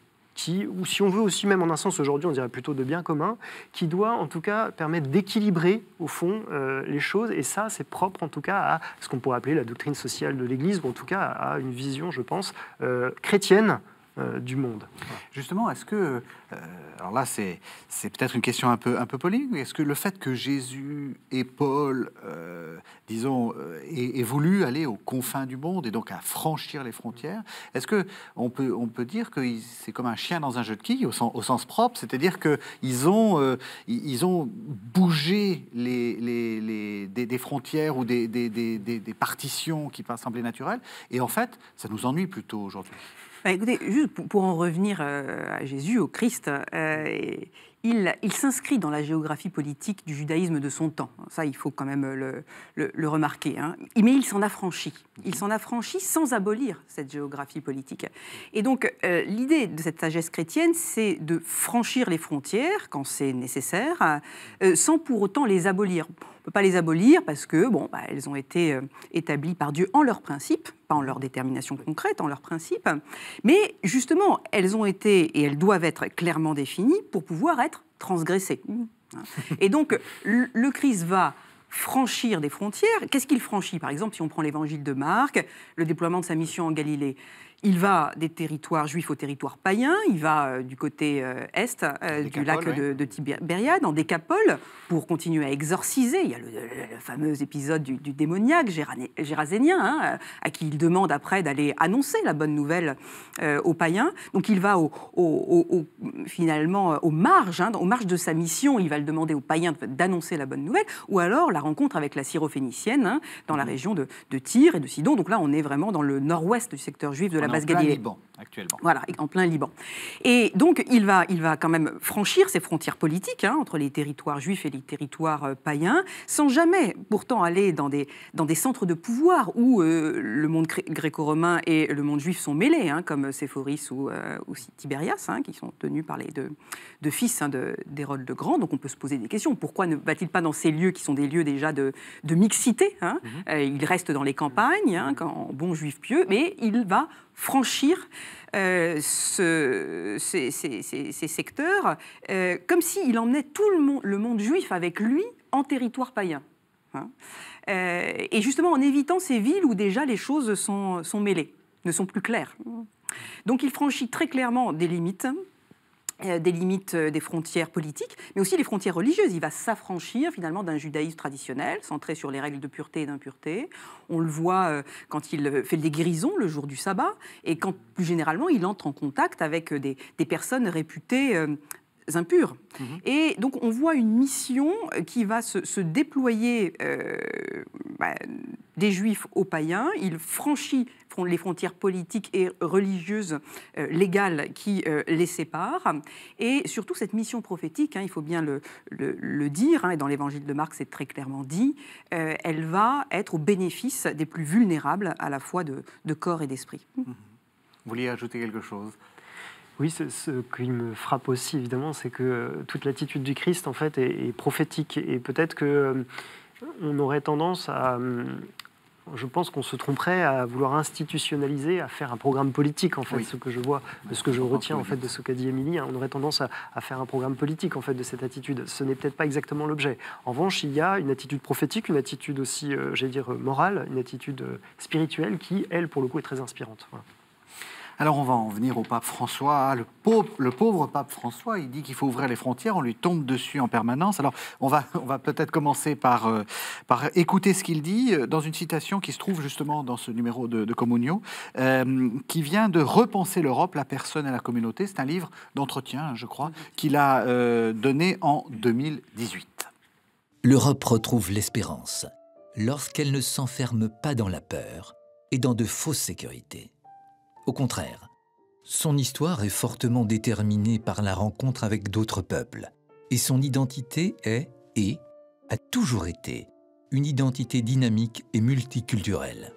C: ou si on veut aussi même en un sens aujourd'hui, on dirait plutôt de bien commun, qui doit en tout cas permettre d'équilibrer au fond euh, les choses. Et ça, c'est propre en tout cas à ce qu'on pourrait appeler la doctrine sociale de l'Église, ou en tout cas à une vision, je pense, euh, chrétienne
A: euh, du monde. Justement, est-ce que, euh, alors là c'est peut-être une question un peu, un peu mais est-ce que le fait que Jésus et Paul, euh, disons, aient, voulu aller aux confins du monde et donc à franchir les frontières, est-ce que on peut, on peut dire que c'est comme un chien dans un jeu de quilles au, sens, propre, c'est-à-dire qu'ils ont, ils ont bougé les, des, frontières ou des, des, des, partitions qui semblaient naturelles, et en fait ça nous ennuie plutôt aujourd'hui
B: bah, écoutez, juste pour, en revenir euh, à Jésus, au Christ, euh, il, s'inscrit dans la géographie politique du judaïsme de son temps. Ça, il faut quand même euh, le, remarquer. Hein. Mais il s'en affranchit. Il s'en affranchit sans abolir cette géographie politique. Et donc, l'idée de cette sagesse chrétienne, c'est de franchir les frontières quand c'est nécessaire, sans pour autant les abolir peut pas les abolir parce que bon, bah, elles ont été euh, établies par Dieu en leurs principes, pas en leur détermination concrète, en leurs principes. Mais justement, elles ont été et elles doivent être clairement définies pour pouvoir être transgressées. Mmh. Hein. Et donc, le Christ va franchir des frontières. Qu'est-ce qu'il franchit Par exemple, si on prend l'évangile de Marc, le déploiement de sa mission en Galilée. Il va des territoires juifs aux territoires païens, il va euh, du côté euh, est euh, du lac de, de, Tibériade, en Décapole, pour continuer à exorciser. Il y a le, fameux épisode du, démoniaque gérasénien, hein, à qui il demande après d'aller annoncer la bonne nouvelle aux païens. Donc il va au, au, au, finalement hein, aux marges, de sa mission, il va le demander aux païens d'annoncer la bonne nouvelle, ou alors la rencontre avec la syrophénicienne hein, dans la mhm. région de, de Tyr et de Sidon. Donc là, on est vraiment dans le nord-ouest du secteur juif de la en plein Liban, actuellement. Voilà, en plein Liban. Et donc, il va, il va quand même franchir ses frontières politiques hein, entre les territoires juifs et les territoires euh, païens, sans jamais pourtant aller dans des, dans des centres de pouvoir où euh, le monde gréco-romain et le monde juif sont mêlés, hein, comme Séphoris ou, euh, Tibérias, hein, qui sont tenus par les deux, deux fils d'Hérode de, le Grand. Donc, on peut se poser des questions. Pourquoi ne va-t-il pas dans ces lieux qui sont des lieux déjà de, mixité mhm. euh, Il reste dans les campagnes, quand, bon juif pieux, mais il va franchir euh, ces, secteurs, euh, comme s'il emmenait tout le monde, le monde juif avec lui en territoire païen. Hein. Euh, et justement en évitant ces villes où déjà les choses sont, sont mêlées, ne sont plus claires. Donc il franchit très clairement des limites euh, des limites euh, des frontières politiques, mais aussi les frontières religieuses. Il va s'affranchir finalement d'un judaïsme traditionnel, centré sur les règles de pureté et d'impureté. On le voit euh, quand il fait des guérisons le jour du sabbat, et quand plus généralement il entre en contact avec des, des personnes réputées impurs. Mhm. Et donc on voit une mission qui va se, déployer euh, bah, des juifs aux païens. Il franchit les frontières politiques et religieuses euh, légales qui euh, les séparent. Et surtout cette mission prophétique, hein, il faut bien le, dire, hein, et dans l'évangile de Marc c'est très clairement dit, elle va être au bénéfice des plus vulnérables à la fois de, corps et d'esprit. Vous vouliez ajouter
A: quelque chose
C: oui, ce qui me frappe aussi, évidemment, c'est que euh, toute l'attitude du Christ, en fait, est, prophétique. Et peut-être qu'on euh, aurait tendance à. Euh, je pense qu'on se tromperait à vouloir institutionnaliser, à faire un programme politique, en fait, ce que je vois, ce que je retiens, en fait, de ce qu'a dit Émilie. Hein. On aurait tendance à, faire un programme politique, en fait, de cette attitude. Ce n'est peut-être pas exactement l'objet. En revanche, il y a une attitude prophétique, une attitude aussi, j'ai j'allais dire, morale, une attitude spirituelle qui, elle, pour le coup, est très inspirante.
A: Alors on va en venir au pape François. Le pauvre, pape François, il dit qu'il faut ouvrir les frontières, on lui tombe dessus en permanence. Alors on va, peut-être commencer euh, par, écouter ce qu'il dit euh, dans une citation qui se trouve justement dans ce numéro de, de Communio, euh, qui vient de Repenser l'Europe, la personne et la communauté. C'est un livre d'entretien, hein, je crois, qu'il a donné
D: en 2018. L'Europe retrouve l'espérance lorsqu'elle ne s'enferme pas dans la peur et dans de fausses sécurités. Au contraire, son histoire est fortement déterminée par la rencontre avec d'autres peuples, et son identité est, et, a toujours été, une identité dynamique et multiculturelle.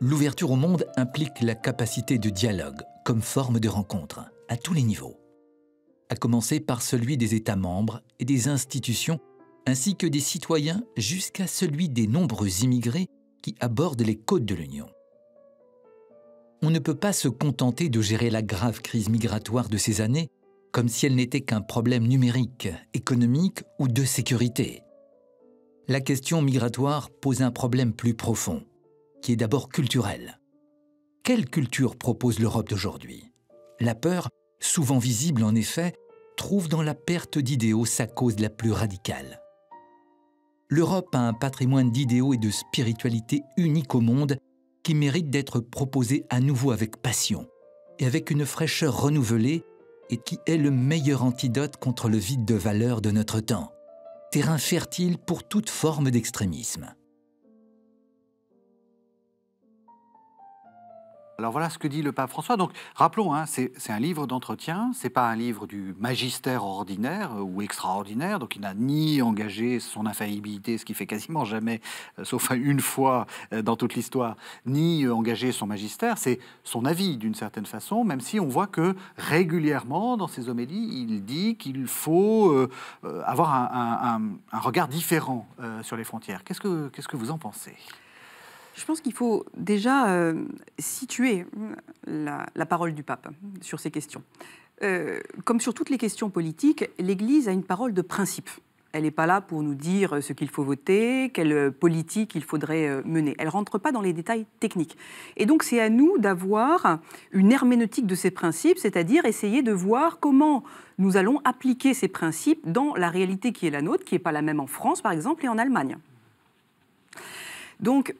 D: L'ouverture au monde implique la capacité de dialogue comme forme de rencontre, à tous les niveaux. À commencer par celui des États membres et des institutions, ainsi que des citoyens jusqu'à celui des nombreux immigrés qui abordent les côtes de l'Union on ne peut pas se contenter de gérer la grave crise migratoire de ces années comme si elle n'était qu'un problème numérique, économique ou de sécurité. La question migratoire pose un problème plus profond, qui est d'abord culturel. Quelle culture propose l'Europe d'aujourd'hui La peur, souvent visible en effet, trouve dans la perte d'idéaux sa cause la plus radicale. L'Europe a un patrimoine d'idéaux et de spiritualité unique au monde qui mérite d'être proposé à nouveau avec passion et avec une fraîcheur renouvelée et qui est le meilleur antidote contre le vide de valeur de notre temps. Terrain fertile pour toute forme d'extrémisme.
A: Alors voilà ce que dit le pape François. Donc rappelons, hein, c'est un livre d'entretien, c'est pas un livre du magistère ordinaire euh, ou extraordinaire. Donc il n'a ni engagé son infaillibilité, ce qu'il fait quasiment jamais, euh, sauf une fois euh, dans toute l'histoire, ni engagé son magistère. C'est son avis d'une certaine façon, même si on voit que régulièrement dans ses homélies, il dit qu'il faut avoir un, regard différent sur les frontières. Qu'est-ce que vous en pensez
B: je pense qu'il faut déjà euh, situer la, parole du pape sur ces questions. Euh, comme sur toutes les questions politiques, l'Église a une parole de principe. Elle n'est pas là pour nous dire ce qu'il faut voter, quelle politique il faudrait euh, mener. Elle ne rentre pas dans les détails techniques. Et donc c'est à nous d'avoir une herméneutique de ces principes, c'est-à-dire essayer de voir comment nous allons appliquer ces principes dans la réalité qui est la nôtre, qui n'est pas la même en France par exemple et en Allemagne. Donc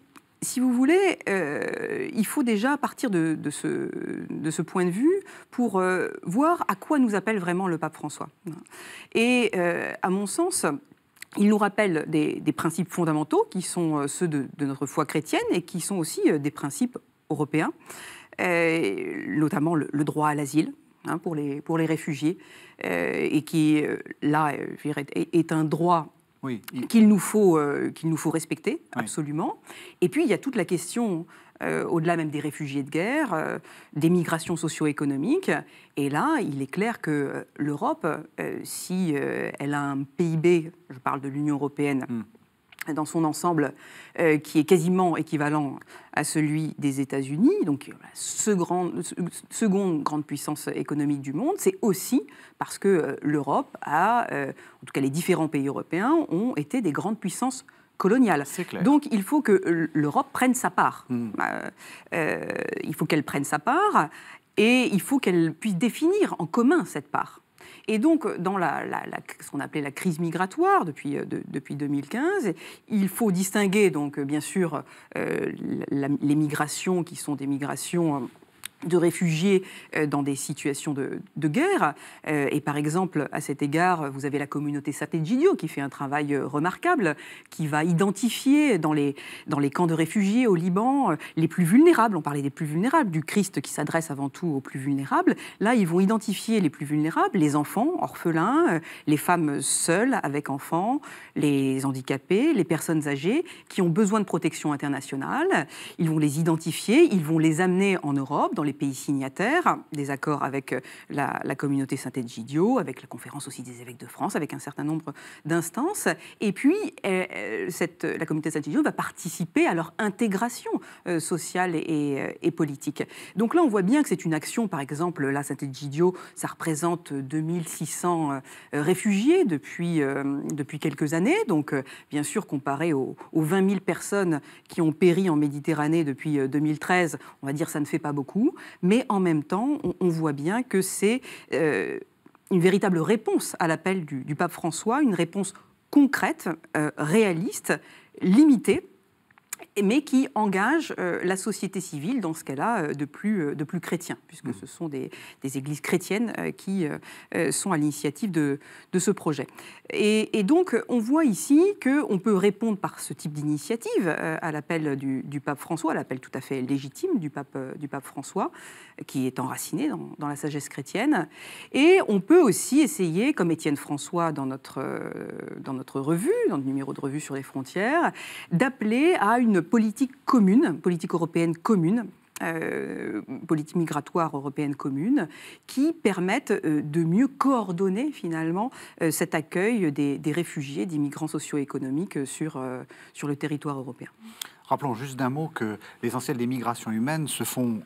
B: si vous voulez, euh, il faut déjà partir de, ce, de ce, point de vue pour euh, voir à quoi nous appelle vraiment le pape François. Et euh, à mon sens, il nous rappelle des, principes fondamentaux qui sont ceux de, notre foi chrétienne et qui sont aussi des principes européens, notamment le, droit à l'asile, hein, pour, les, pour les réfugiés, et qui, là, est, est, un droit qu'il nous, faut, euh, qu'il nous faut respecter, absolument. Et puis, il y a toute la question, euh, au-delà même des réfugiés de guerre, euh, des migrations socio-économiques. Et là, il est clair que l'Europe, si elle a un PIB, je parle de l'Union européenne, hmm dans son ensemble, euh, qui est quasiment équivalent à celui des États-Unis, donc la euh, seconde grande puissance économique du monde, c'est aussi parce que euh, l'Europe a, en tout cas les différents pays européens, ont été des grandes puissances coloniales. Donc il faut que l'Europe prenne sa part. Hmm. il faut qu'elle prenne sa part et il faut qu'elle puisse définir en commun cette part. Et donc, dans la, ce qu'on appelait la crise migratoire depuis, euh, depuis 2015, il faut distinguer, donc, euh, bien sûr, euh, les migrations qui sont des migrations de réfugiés euh, dans des situations de, de, guerre. Euh, et par exemple, à cet égard, vous avez la communauté Sategidio qui fait un travail euh, remarquable, qui va identifier dans les, dans les camps de réfugiés au Liban les plus vulnérables. On parlait des plus vulnérables, du Christ qui s'adresse avant tout aux plus vulnérables. Là, ils vont identifier les plus vulnérables, les enfants, orphelins, les femmes seules avec enfants, les handicapés, les personnes âgées qui ont besoin de protection internationale. Ils vont les identifier, ils vont les amener en Europe, dans les pays signataires des accords avec euh, la, communauté saint edgidio avec la conférence aussi des évêques de France, avec un certain nombre d'instances. Et puis, euh, euh, la communauté saint edgidio va participer à leur intégration sociale et, politique. Donc là, on voit bien que c'est une action, par exemple, la saint edgidio ça représente 2600 réfugiés depuis, depuis quelques années. Donc, bien sûr, comparé aux, aux 20 000 personnes qui ont péri en Méditerranée depuis 2013, on va dire ça ne fait pas beaucoup mais en même temps, on, voit bien que c'est euh, une véritable réponse à l'appel du, pape François, une réponse concrète, euh, réaliste, limitée mais qui engage euh, la société civile dans ce qu'elle euh, a de, plus, euh, de plus chrétien, puisque mm. ce sont des, des églises chrétiennes qui sont à l'initiative de, de, ce projet. Et, donc, on voit ici qu'on peut répondre par ce type d'initiative à l'appel du, du, pape François, à l'appel tout à fait légitime du pape, du pape François, qui est enraciné dans, dans, la sagesse chrétienne. Et on peut aussi essayer, comme Étienne François dans notre, dans notre revue, dans le numéro de revue sur les frontières, d'appeler à une une politique commune, politique européenne commune, euh, politique migratoire européenne commune, qui permettent euh, de mieux coordonner finalement euh, cet accueil des, réfugiés, des migrants socio-économiques sur, sur le territoire européen.
A: Rappelons juste d'un mot que l'essentiel des migrations humaines se font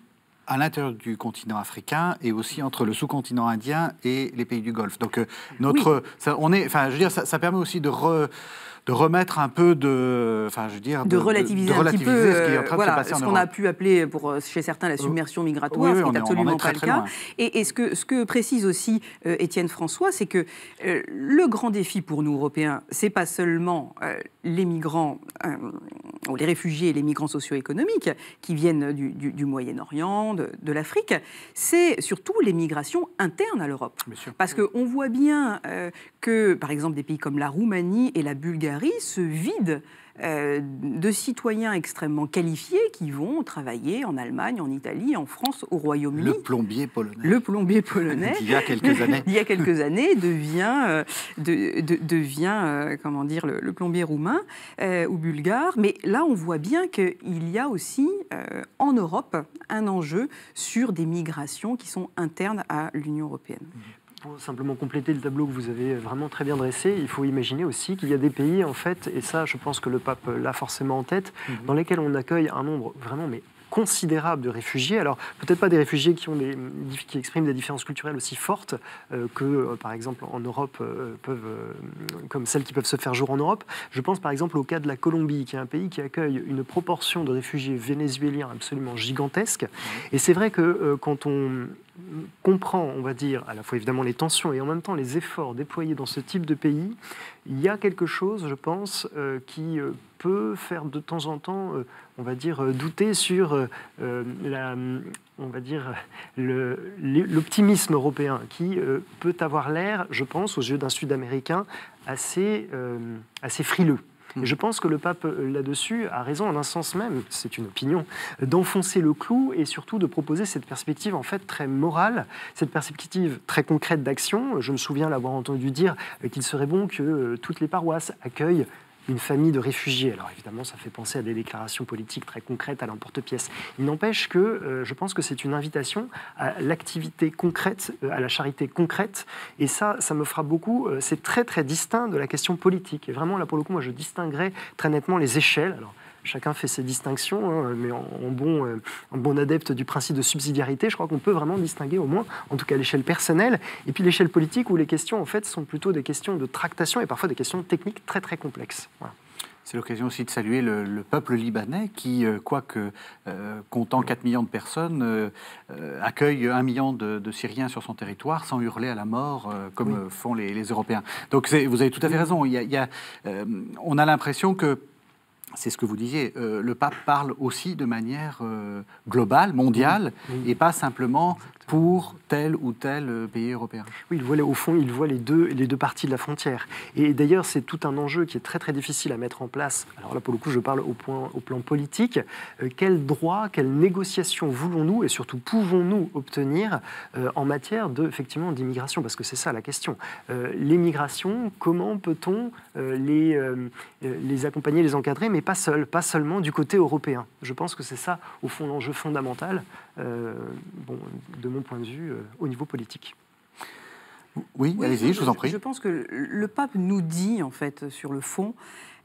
A: à l'intérieur du continent africain et aussi entre le sous-continent indien et les pays du Golfe. Donc notre, on est, enfin, je veux dire, ça, ça permet aussi de re, de remettre un peu de, enfin je veux dire, de, relativiser, un petit peu, ce qui euh, en ce qu'on a
B: pu appeler pour euh, chez certains la euh, submersion migratoire, ce qui n'est absolument pas le cas. Et, ce que ce que précise aussi Étienne François, c'est que le grand défi pour nous Européens, c'est pas seulement les migrants, ou les réfugiés et les migrants socio-économiques qui viennent du, du, Moyen-Orient, de, de l'Afrique, c'est surtout les migrations internes à l'Europe, parce qu'on voit bien que par exemple des pays comme la Roumanie et la Bulgarie se vide euh, de citoyens extrêmement qualifiés qui vont travailler en Allemagne, en Italie, en France, au Royaume-Uni. Le plombier polonais. Le plombier polonais. *laughs* il y a quelques années. *laughs* il y a quelques années devient, euh, euh, comment dire, le, le plombier roumain ou bulgare. Mais là, on voit bien qu'il y a aussi en Europe un enjeu sur des migrations qui sont internes à l'Union européenne. Pour simplement compléter le tableau que vous avez euh, vraiment
C: très bien dressé, il faut imaginer aussi qu'il y a des pays, en fait, et ça, je pense que le pape euh, l'a forcément en tête, mhm. dans lesquels on accueille un nombre vraiment, mais considérable de réfugiés. Alors, peut-être pas des réfugiés qui, ont des, expriment des différences culturelles aussi fortes euh, que, par exemple, en Europe, peuvent, comme celles qui peuvent se faire jour en Europe. Je pense, par exemple, au cas de la Colombie, qui est un pays qui accueille une proportion de réfugiés vénézuéliens absolument gigantesque. Mhm. Et c'est vrai que quand on comprend, on va dire, à la fois évidemment les tensions et en même temps les efforts déployés dans ce type de pays, il y a quelque chose, je pense, euh, qui euh, peut faire de temps en temps, euh, on va dire, douter sur la, on va dire, l'optimisme européen, qui peut avoir l'air, je pense, aux yeux d'un Sud-Américain, assez, assez frileux. Mm. Je pense que le pape euh, là-dessus a raison, en un sens même, c'est une opinion, d'enfoncer le clou et surtout de proposer cette perspective en fait très morale, cette perspective très concrète d'action. Je me souviens l'avoir entendu dire euh, qu'il serait bon que euh, toutes les paroisses accueillent une famille de réfugiés. Alors évidemment, ça fait penser à des déclarations politiques très concrètes à l'emporte-pièce. Il n'empêche que euh, je pense que c'est une invitation à l'activité concrète, euh, à la charité concrète. Et ça, ça me fera beaucoup. Euh, c'est très très distinct de la question politique. Et vraiment, là pour le coup, moi je distinguerais très nettement les échelles. Alors, chacun fait ses distinctions, hein, mais en, bon, euh, bon adepte du principe de subsidiarité, je crois qu'on peut vraiment distinguer au moins, en tout cas à l'échelle personnelle, et puis l'échelle politique où les questions en fait sont plutôt des questions
A: de tractation et parfois des questions techniques très très complexes. C'est l'occasion aussi de saluer le, peuple libanais qui, euh, quoique euh, comptant 4 millions de personnes, accueille 1 million de, Syriens sur son territoire sans hurler à la mort comme font les, Européens. Donc vous avez tout à fait raison. Il on a l'impression que c'est ce que vous disiez, euh, le pape parle aussi de manière euh, globale, mondiale, et pas simplement pour tel ou tel euh, pays européen. Oui, il voit au fond, il voit les deux, les deux parties de la
C: frontière. Et d'ailleurs, c'est tout un enjeu qui est très très difficile à mettre en place. Alors là, pour le coup, je parle au, point, au plan politique. Quels quel droit, quelle négociation voulons-nous et surtout pouvons-nous obtenir en matière de, effectivement, d'immigration Parce que c'est ça la question. L'immigration, comment peut-on les, les accompagner, les encadrer pas seul, pas seulement du côté européen. Je pense que c'est ça, au fond, l'enjeu fondamental, euh,
B: de mon point de vue, euh, au niveau politique. oui allez-y, je vous en prie. Je pense que le pape nous dit, en fait, sur le fond,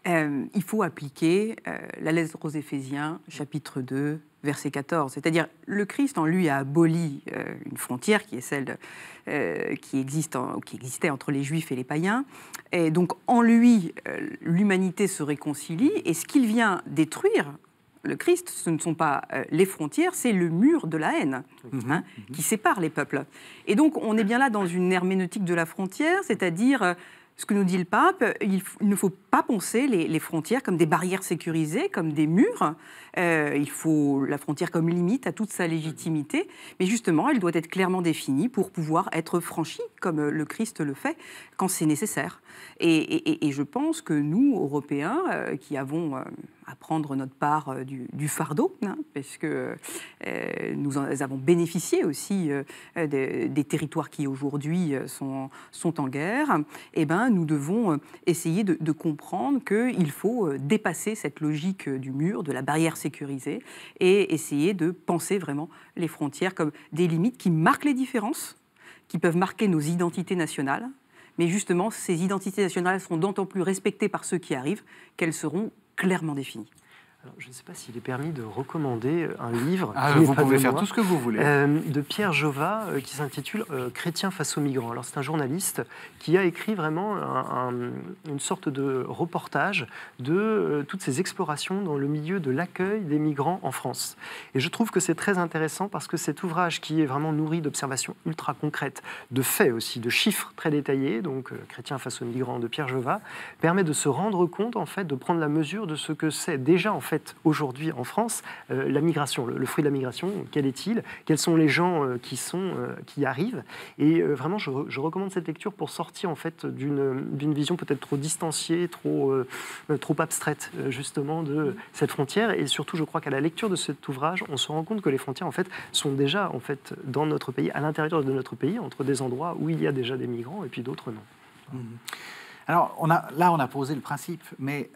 B: euh, il faut appliquer euh, la lettre aux Éphésiens, chapitre 2, verset 14. C'est-à-dire, le Christ en lui a aboli euh, une frontière qui est celle qui, existe qui existait entre les Juifs et les païens. Et donc, en lui, l'humanité se réconcilie. Et ce qu'il vient détruire, le Christ, ce ne sont pas les frontières, c'est le mur de la haine mhm, hein, mhm. qui sépare les peuples. Et donc, on est bien là dans une herméneutique de la frontière, c'est-à-dire ce que nous dit le pape, il, ne faut pas penser les, frontières comme des barrières sécurisées, comme des murs. Euh, il faut la frontière comme limite à toute sa légitimité, mais justement, elle doit être clairement définie pour pouvoir être franchie, comme euh, le Christ le fait, quand c'est nécessaire. Et, je pense que nous, Européens, euh, qui avons à prendre notre part du, fardeau, hein, parce que nous, avons bénéficié aussi des, territoires qui aujourd'hui sont, en guerre, eh ben, nous devons essayer de, de comprendre qu'il faut dépasser cette logique du mur, de la barrière sécuriser et essayer de penser vraiment les frontières comme des limites qui marquent les différences, qui peuvent marquer nos identités nationales. Mais justement, ces identités nationales seront d'autant plus respectées par ceux qui arrivent qu'elles seront clairement définies je ne sais pas s'il est permis de recommander euh, un
C: livre. Ah, vous pouvez faire tout ce que vous voulez. Euh, de Pierre Jova, euh, qui s'intitule Chrétien face aux migrants. Alors, c'est un journaliste qui a écrit vraiment une sorte de reportage de toutes ces explorations dans le milieu de l'accueil des migrants en France. Et je trouve que c'est très intéressant parce que cet ouvrage qui est vraiment nourri d'observations ultra concrètes, de faits aussi, de chiffres très détaillés, donc Chrétien face aux migrants de Pierre Jova, permet de se rendre compte, en fait, de prendre la mesure de ce que c'est déjà, en fait, aujourd'hui en France euh, la migration, le, fruit de la migration Quel est-il Quels sont les gens euh, qui, sont, euh, qui arrivent Et vraiment, je, recommande cette lecture pour sortir en fait d'une vision peut-être trop distanciée, trop, trop abstraite justement de cette frontière. Et surtout, je crois qu'à la lecture de cet ouvrage, on se rend compte que les frontières en fait sont déjà en fait dans notre pays, à l'intérieur de notre pays, entre des endroits où il y a déjà des migrants et puis d'autres non.
D: Mmh.
A: Alors on a, là, on a posé le principe, mais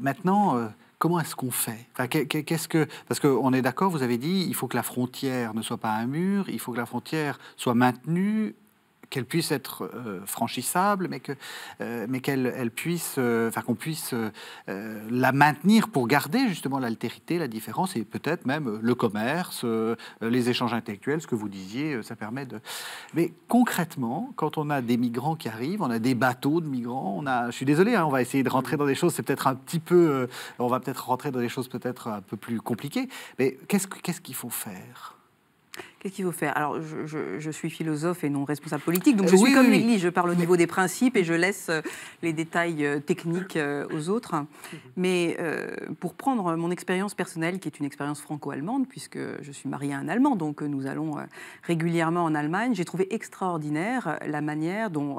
A: maintenant, Comment est-ce qu'on fait que parce qu'on est d'accord, vous avez dit, il faut que la frontière ne soit pas un mur, il faut que la frontière soit maintenue qu'elle puisse être euh, franchissable, mais que euh, mais qu'elle elle puisse, euh, enfin qu'on puisse la maintenir pour garder justement l'altérité, la différence et peut-être même le commerce, les échanges intellectuels, ce que vous disiez, ça permet de. Mais concrètement, quand on a des migrants qui arrivent, on a des bateaux de migrants, on a, je suis désolé, hein, on va essayer de rentrer dans des choses, c'est peut-être un petit peu, on va peut-être rentrer dans des choses peut-être un peu plus compliquées, mais qu'est-ce qu'est-ce qu'il faut faire
B: Qu'est-ce qu'il faut faire Alors, je, suis philosophe et non responsable politique, donc je euh, suis comme l'Église, je parle au niveau des principes et je laisse euh, les détails euh, techniques aux autres. Mhm. Mais pour prendre mon expérience personnelle, qui est une expérience franco-allemande, puisque je suis mariée à un Allemand, donc nous allons régulièrement en Allemagne, j'ai trouvé extraordinaire la manière dont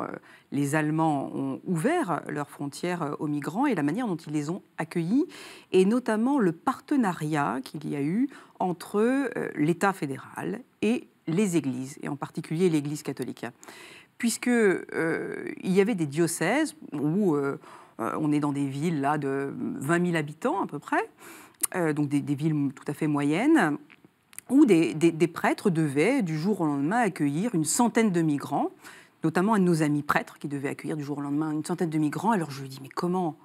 B: les Allemands ont ouvert leurs frontières aux migrants et la manière dont ils les ont accueillis, et notamment le partenariat qu'il y a eu entre euh, l'État fédéral et les églises, et en particulier l'Église catholique. Puisque euh, il y avait des diocèses où euh, on est dans des villes là de 20 000 habitants à peu près, donc des, villes tout à fait moyennes, où des, prêtres devaient du jour au lendemain accueillir une centaine de migrants, notamment un de nos amis prêtres qui devait accueillir du jour au lendemain une centaine de migrants. Alors je lui dis mais comment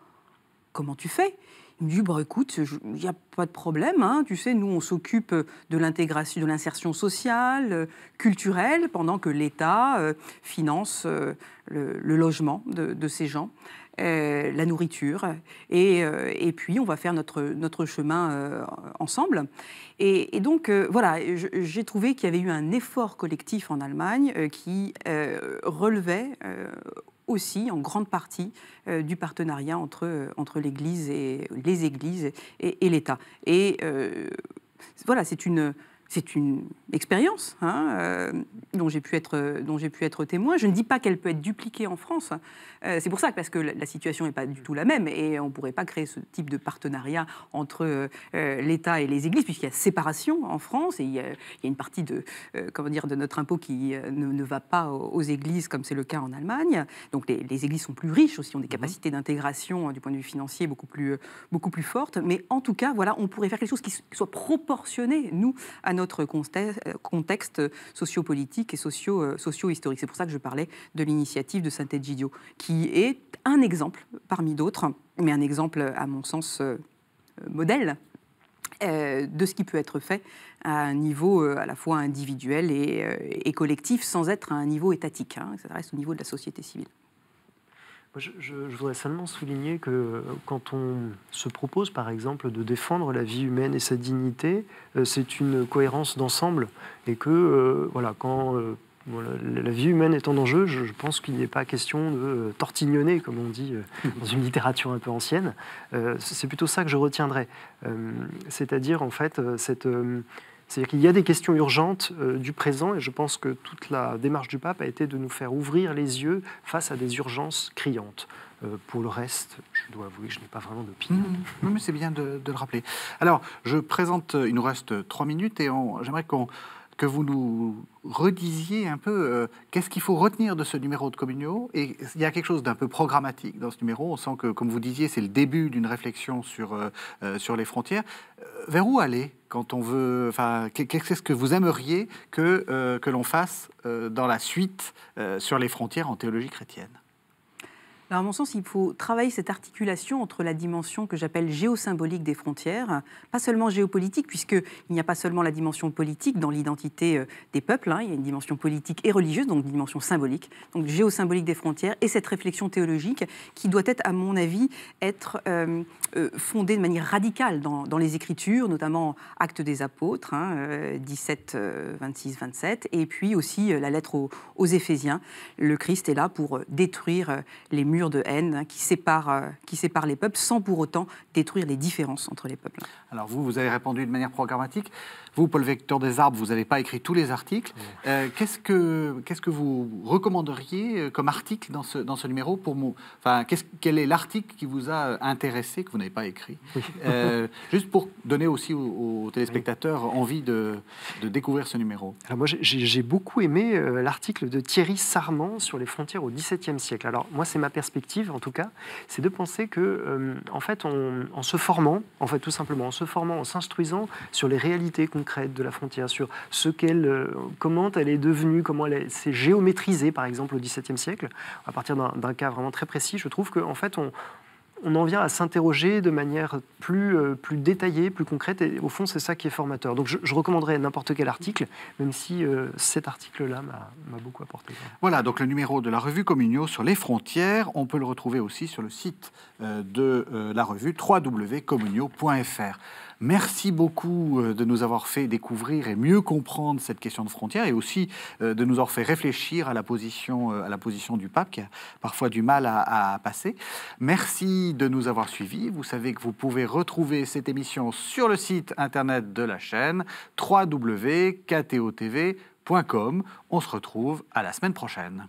B: comment tu fais du dit, écoute, il n'y a pas de problème, hein. tu sais, nous, on s'occupe euh, de l'intégration, de l'insertion sociale, euh, culturelle, pendant que l'État euh, finance le, logement de, ces gens, la nourriture, et, et, puis on va faire notre, notre chemin ensemble. Et, et donc, voilà, j'ai trouvé qu'il y avait eu un effort collectif en Allemagne qui relevait aussi en grande partie euh, du partenariat entre, euh, entre l'Église et les Églises et, l'État. Et euh, voilà, c'est une c'est une expérience hein, euh, dont j'ai pu, être, dont pu être témoin. Je ne dis pas qu'elle peut être dupliquée en France. Euh, c'est pour ça que, parce que la, situation n'est pas du tout la même et on ne pourrait pas créer ce type de partenariat entre euh, l'État et les églises, puisqu'il y a séparation en France et il y a, une partie de, comment dire, de notre impôt qui ne, va pas aux, églises comme c'est le cas en Allemagne. Donc les, les, églises sont plus riches aussi, ont des mmh. capacités d'intégration hein, du point de vue financier beaucoup plus, beaucoup plus fortes. Mais en tout cas, voilà, on pourrait faire quelque chose qui soit proportionné, nous, à notre notre euh, contexte sociopolitique et euh, socio-historique. C'est pour ça que je parlais de l'initiative de Saint-Egidio, qui est un exemple parmi d'autres, mais un exemple, à mon sens, euh, modèle de ce qui peut être fait à un niveau à la fois individuel et, collectif sans être à un niveau étatique. Hein, ça reste au niveau de la société civile
C: je, voudrais seulement souligner que euh, quand on se propose, par exemple, de défendre la vie humaine et sa dignité, euh, c'est une cohérence d'ensemble. Et que, euh, voilà, quand la, vie humaine est en enjeu, je, pense qu'il n'est pas question de tortignonner, comme on dit dans une littérature un peu ancienne. c'est plutôt ça que je retiendrai. C'est-à-dire, en fait, cette c'est-à-dire qu'il y a des questions urgentes euh, du présent et je pense que toute la démarche du pape a été de nous faire ouvrir les yeux face à des urgences criantes.
A: Euh, pour le reste, je dois avouer, que je n'ai pas vraiment d'opinion. Mm-hmm. mais c'est bien de, de, le rappeler. Alors, je présente, il nous reste trois minutes et j'aimerais qu'on que vous nous redisiez un peu euh, qu'est-ce qu'il faut retenir de ce numéro de Communio. Et il y a quelque chose d'un peu programmatique dans ce numéro. On sent que, comme vous disiez, c'est le début d'une réflexion sur, euh, euh, sur les frontières. vers où aller quand on veut Enfin, qu'est-ce que vous aimeriez que, que l'on fasse dans la suite sur les frontières en théologie chrétienne
B: alors, à mon sens, il faut travailler cette articulation entre la dimension que j'appelle géosymbolique des frontières, pas seulement géopolitique, puisqu'il n'y a pas seulement la dimension politique dans l'identité euh, des peuples, hein, il y a une dimension politique et religieuse, donc une dimension symbolique, donc géosymbolique des frontières, et cette réflexion théologique qui doit être, à mon avis, être euh, euh, fondée de manière radicale dans, les Écritures, notamment Actes des Apôtres, 17, 26, 27, et puis aussi la lettre aux, aux Éphésiens. Le Christ est là pour détruire les murs de haine hein, qui sépare, euh, qui sépare les peuples sans pour autant détruire les différences entre les peuples.
A: Alors vous, vous avez répondu de manière programmatique. Vous, Paul Vecteur des Arbres, vous n'avez pas écrit tous les articles. Euh, qu'est-ce, que, qu'est-ce que vous recommanderiez euh, comme article dans ce, dans ce numéro pour enfin, qu'est-ce, Quel est l'article qui vous a euh, intéressé, que vous n'avez pas écrit Juste pour donner aussi aux, téléspectateurs envie de, de, découvrir ce numéro. Alors moi, j'ai,
C: beaucoup aimé l'article de Thierry Sarment sur les frontières au XVIIe siècle. Alors moi, c'est ma perspective, en tout cas, c'est de penser que, en fait, en se formant, en fait, tout simplement, en se formant, en s'instruisant sur les réalités qu'on de la frontière, sur ce qu'elle, euh, comment elle est devenue, comment elle s'est géométrisée, par exemple, au XVIIe siècle, à partir d'un cas vraiment très précis, je trouve qu'en en fait, on, en vient à s'interroger de manière plus, euh, plus détaillée, plus concrète, et au fond, c'est ça qui est formateur. Donc, je, recommanderais n'importe quel article, même si euh, cet article-là m'a beaucoup apporté.
A: Voilà, donc le numéro de la revue Communio sur les frontières, on peut le retrouver aussi sur le site de la revue www.communio.fr. Merci beaucoup euh, de nous avoir fait découvrir et mieux comprendre cette question de frontière et aussi euh, de nous avoir fait réfléchir à la position, euh, à la position du pape qui a parfois du mal à, passer. Merci de nous avoir suivis. Vous savez que vous pouvez retrouver cette émission sur le site internet de la chaîne www.ktotv.com. On se retrouve à la semaine prochaine.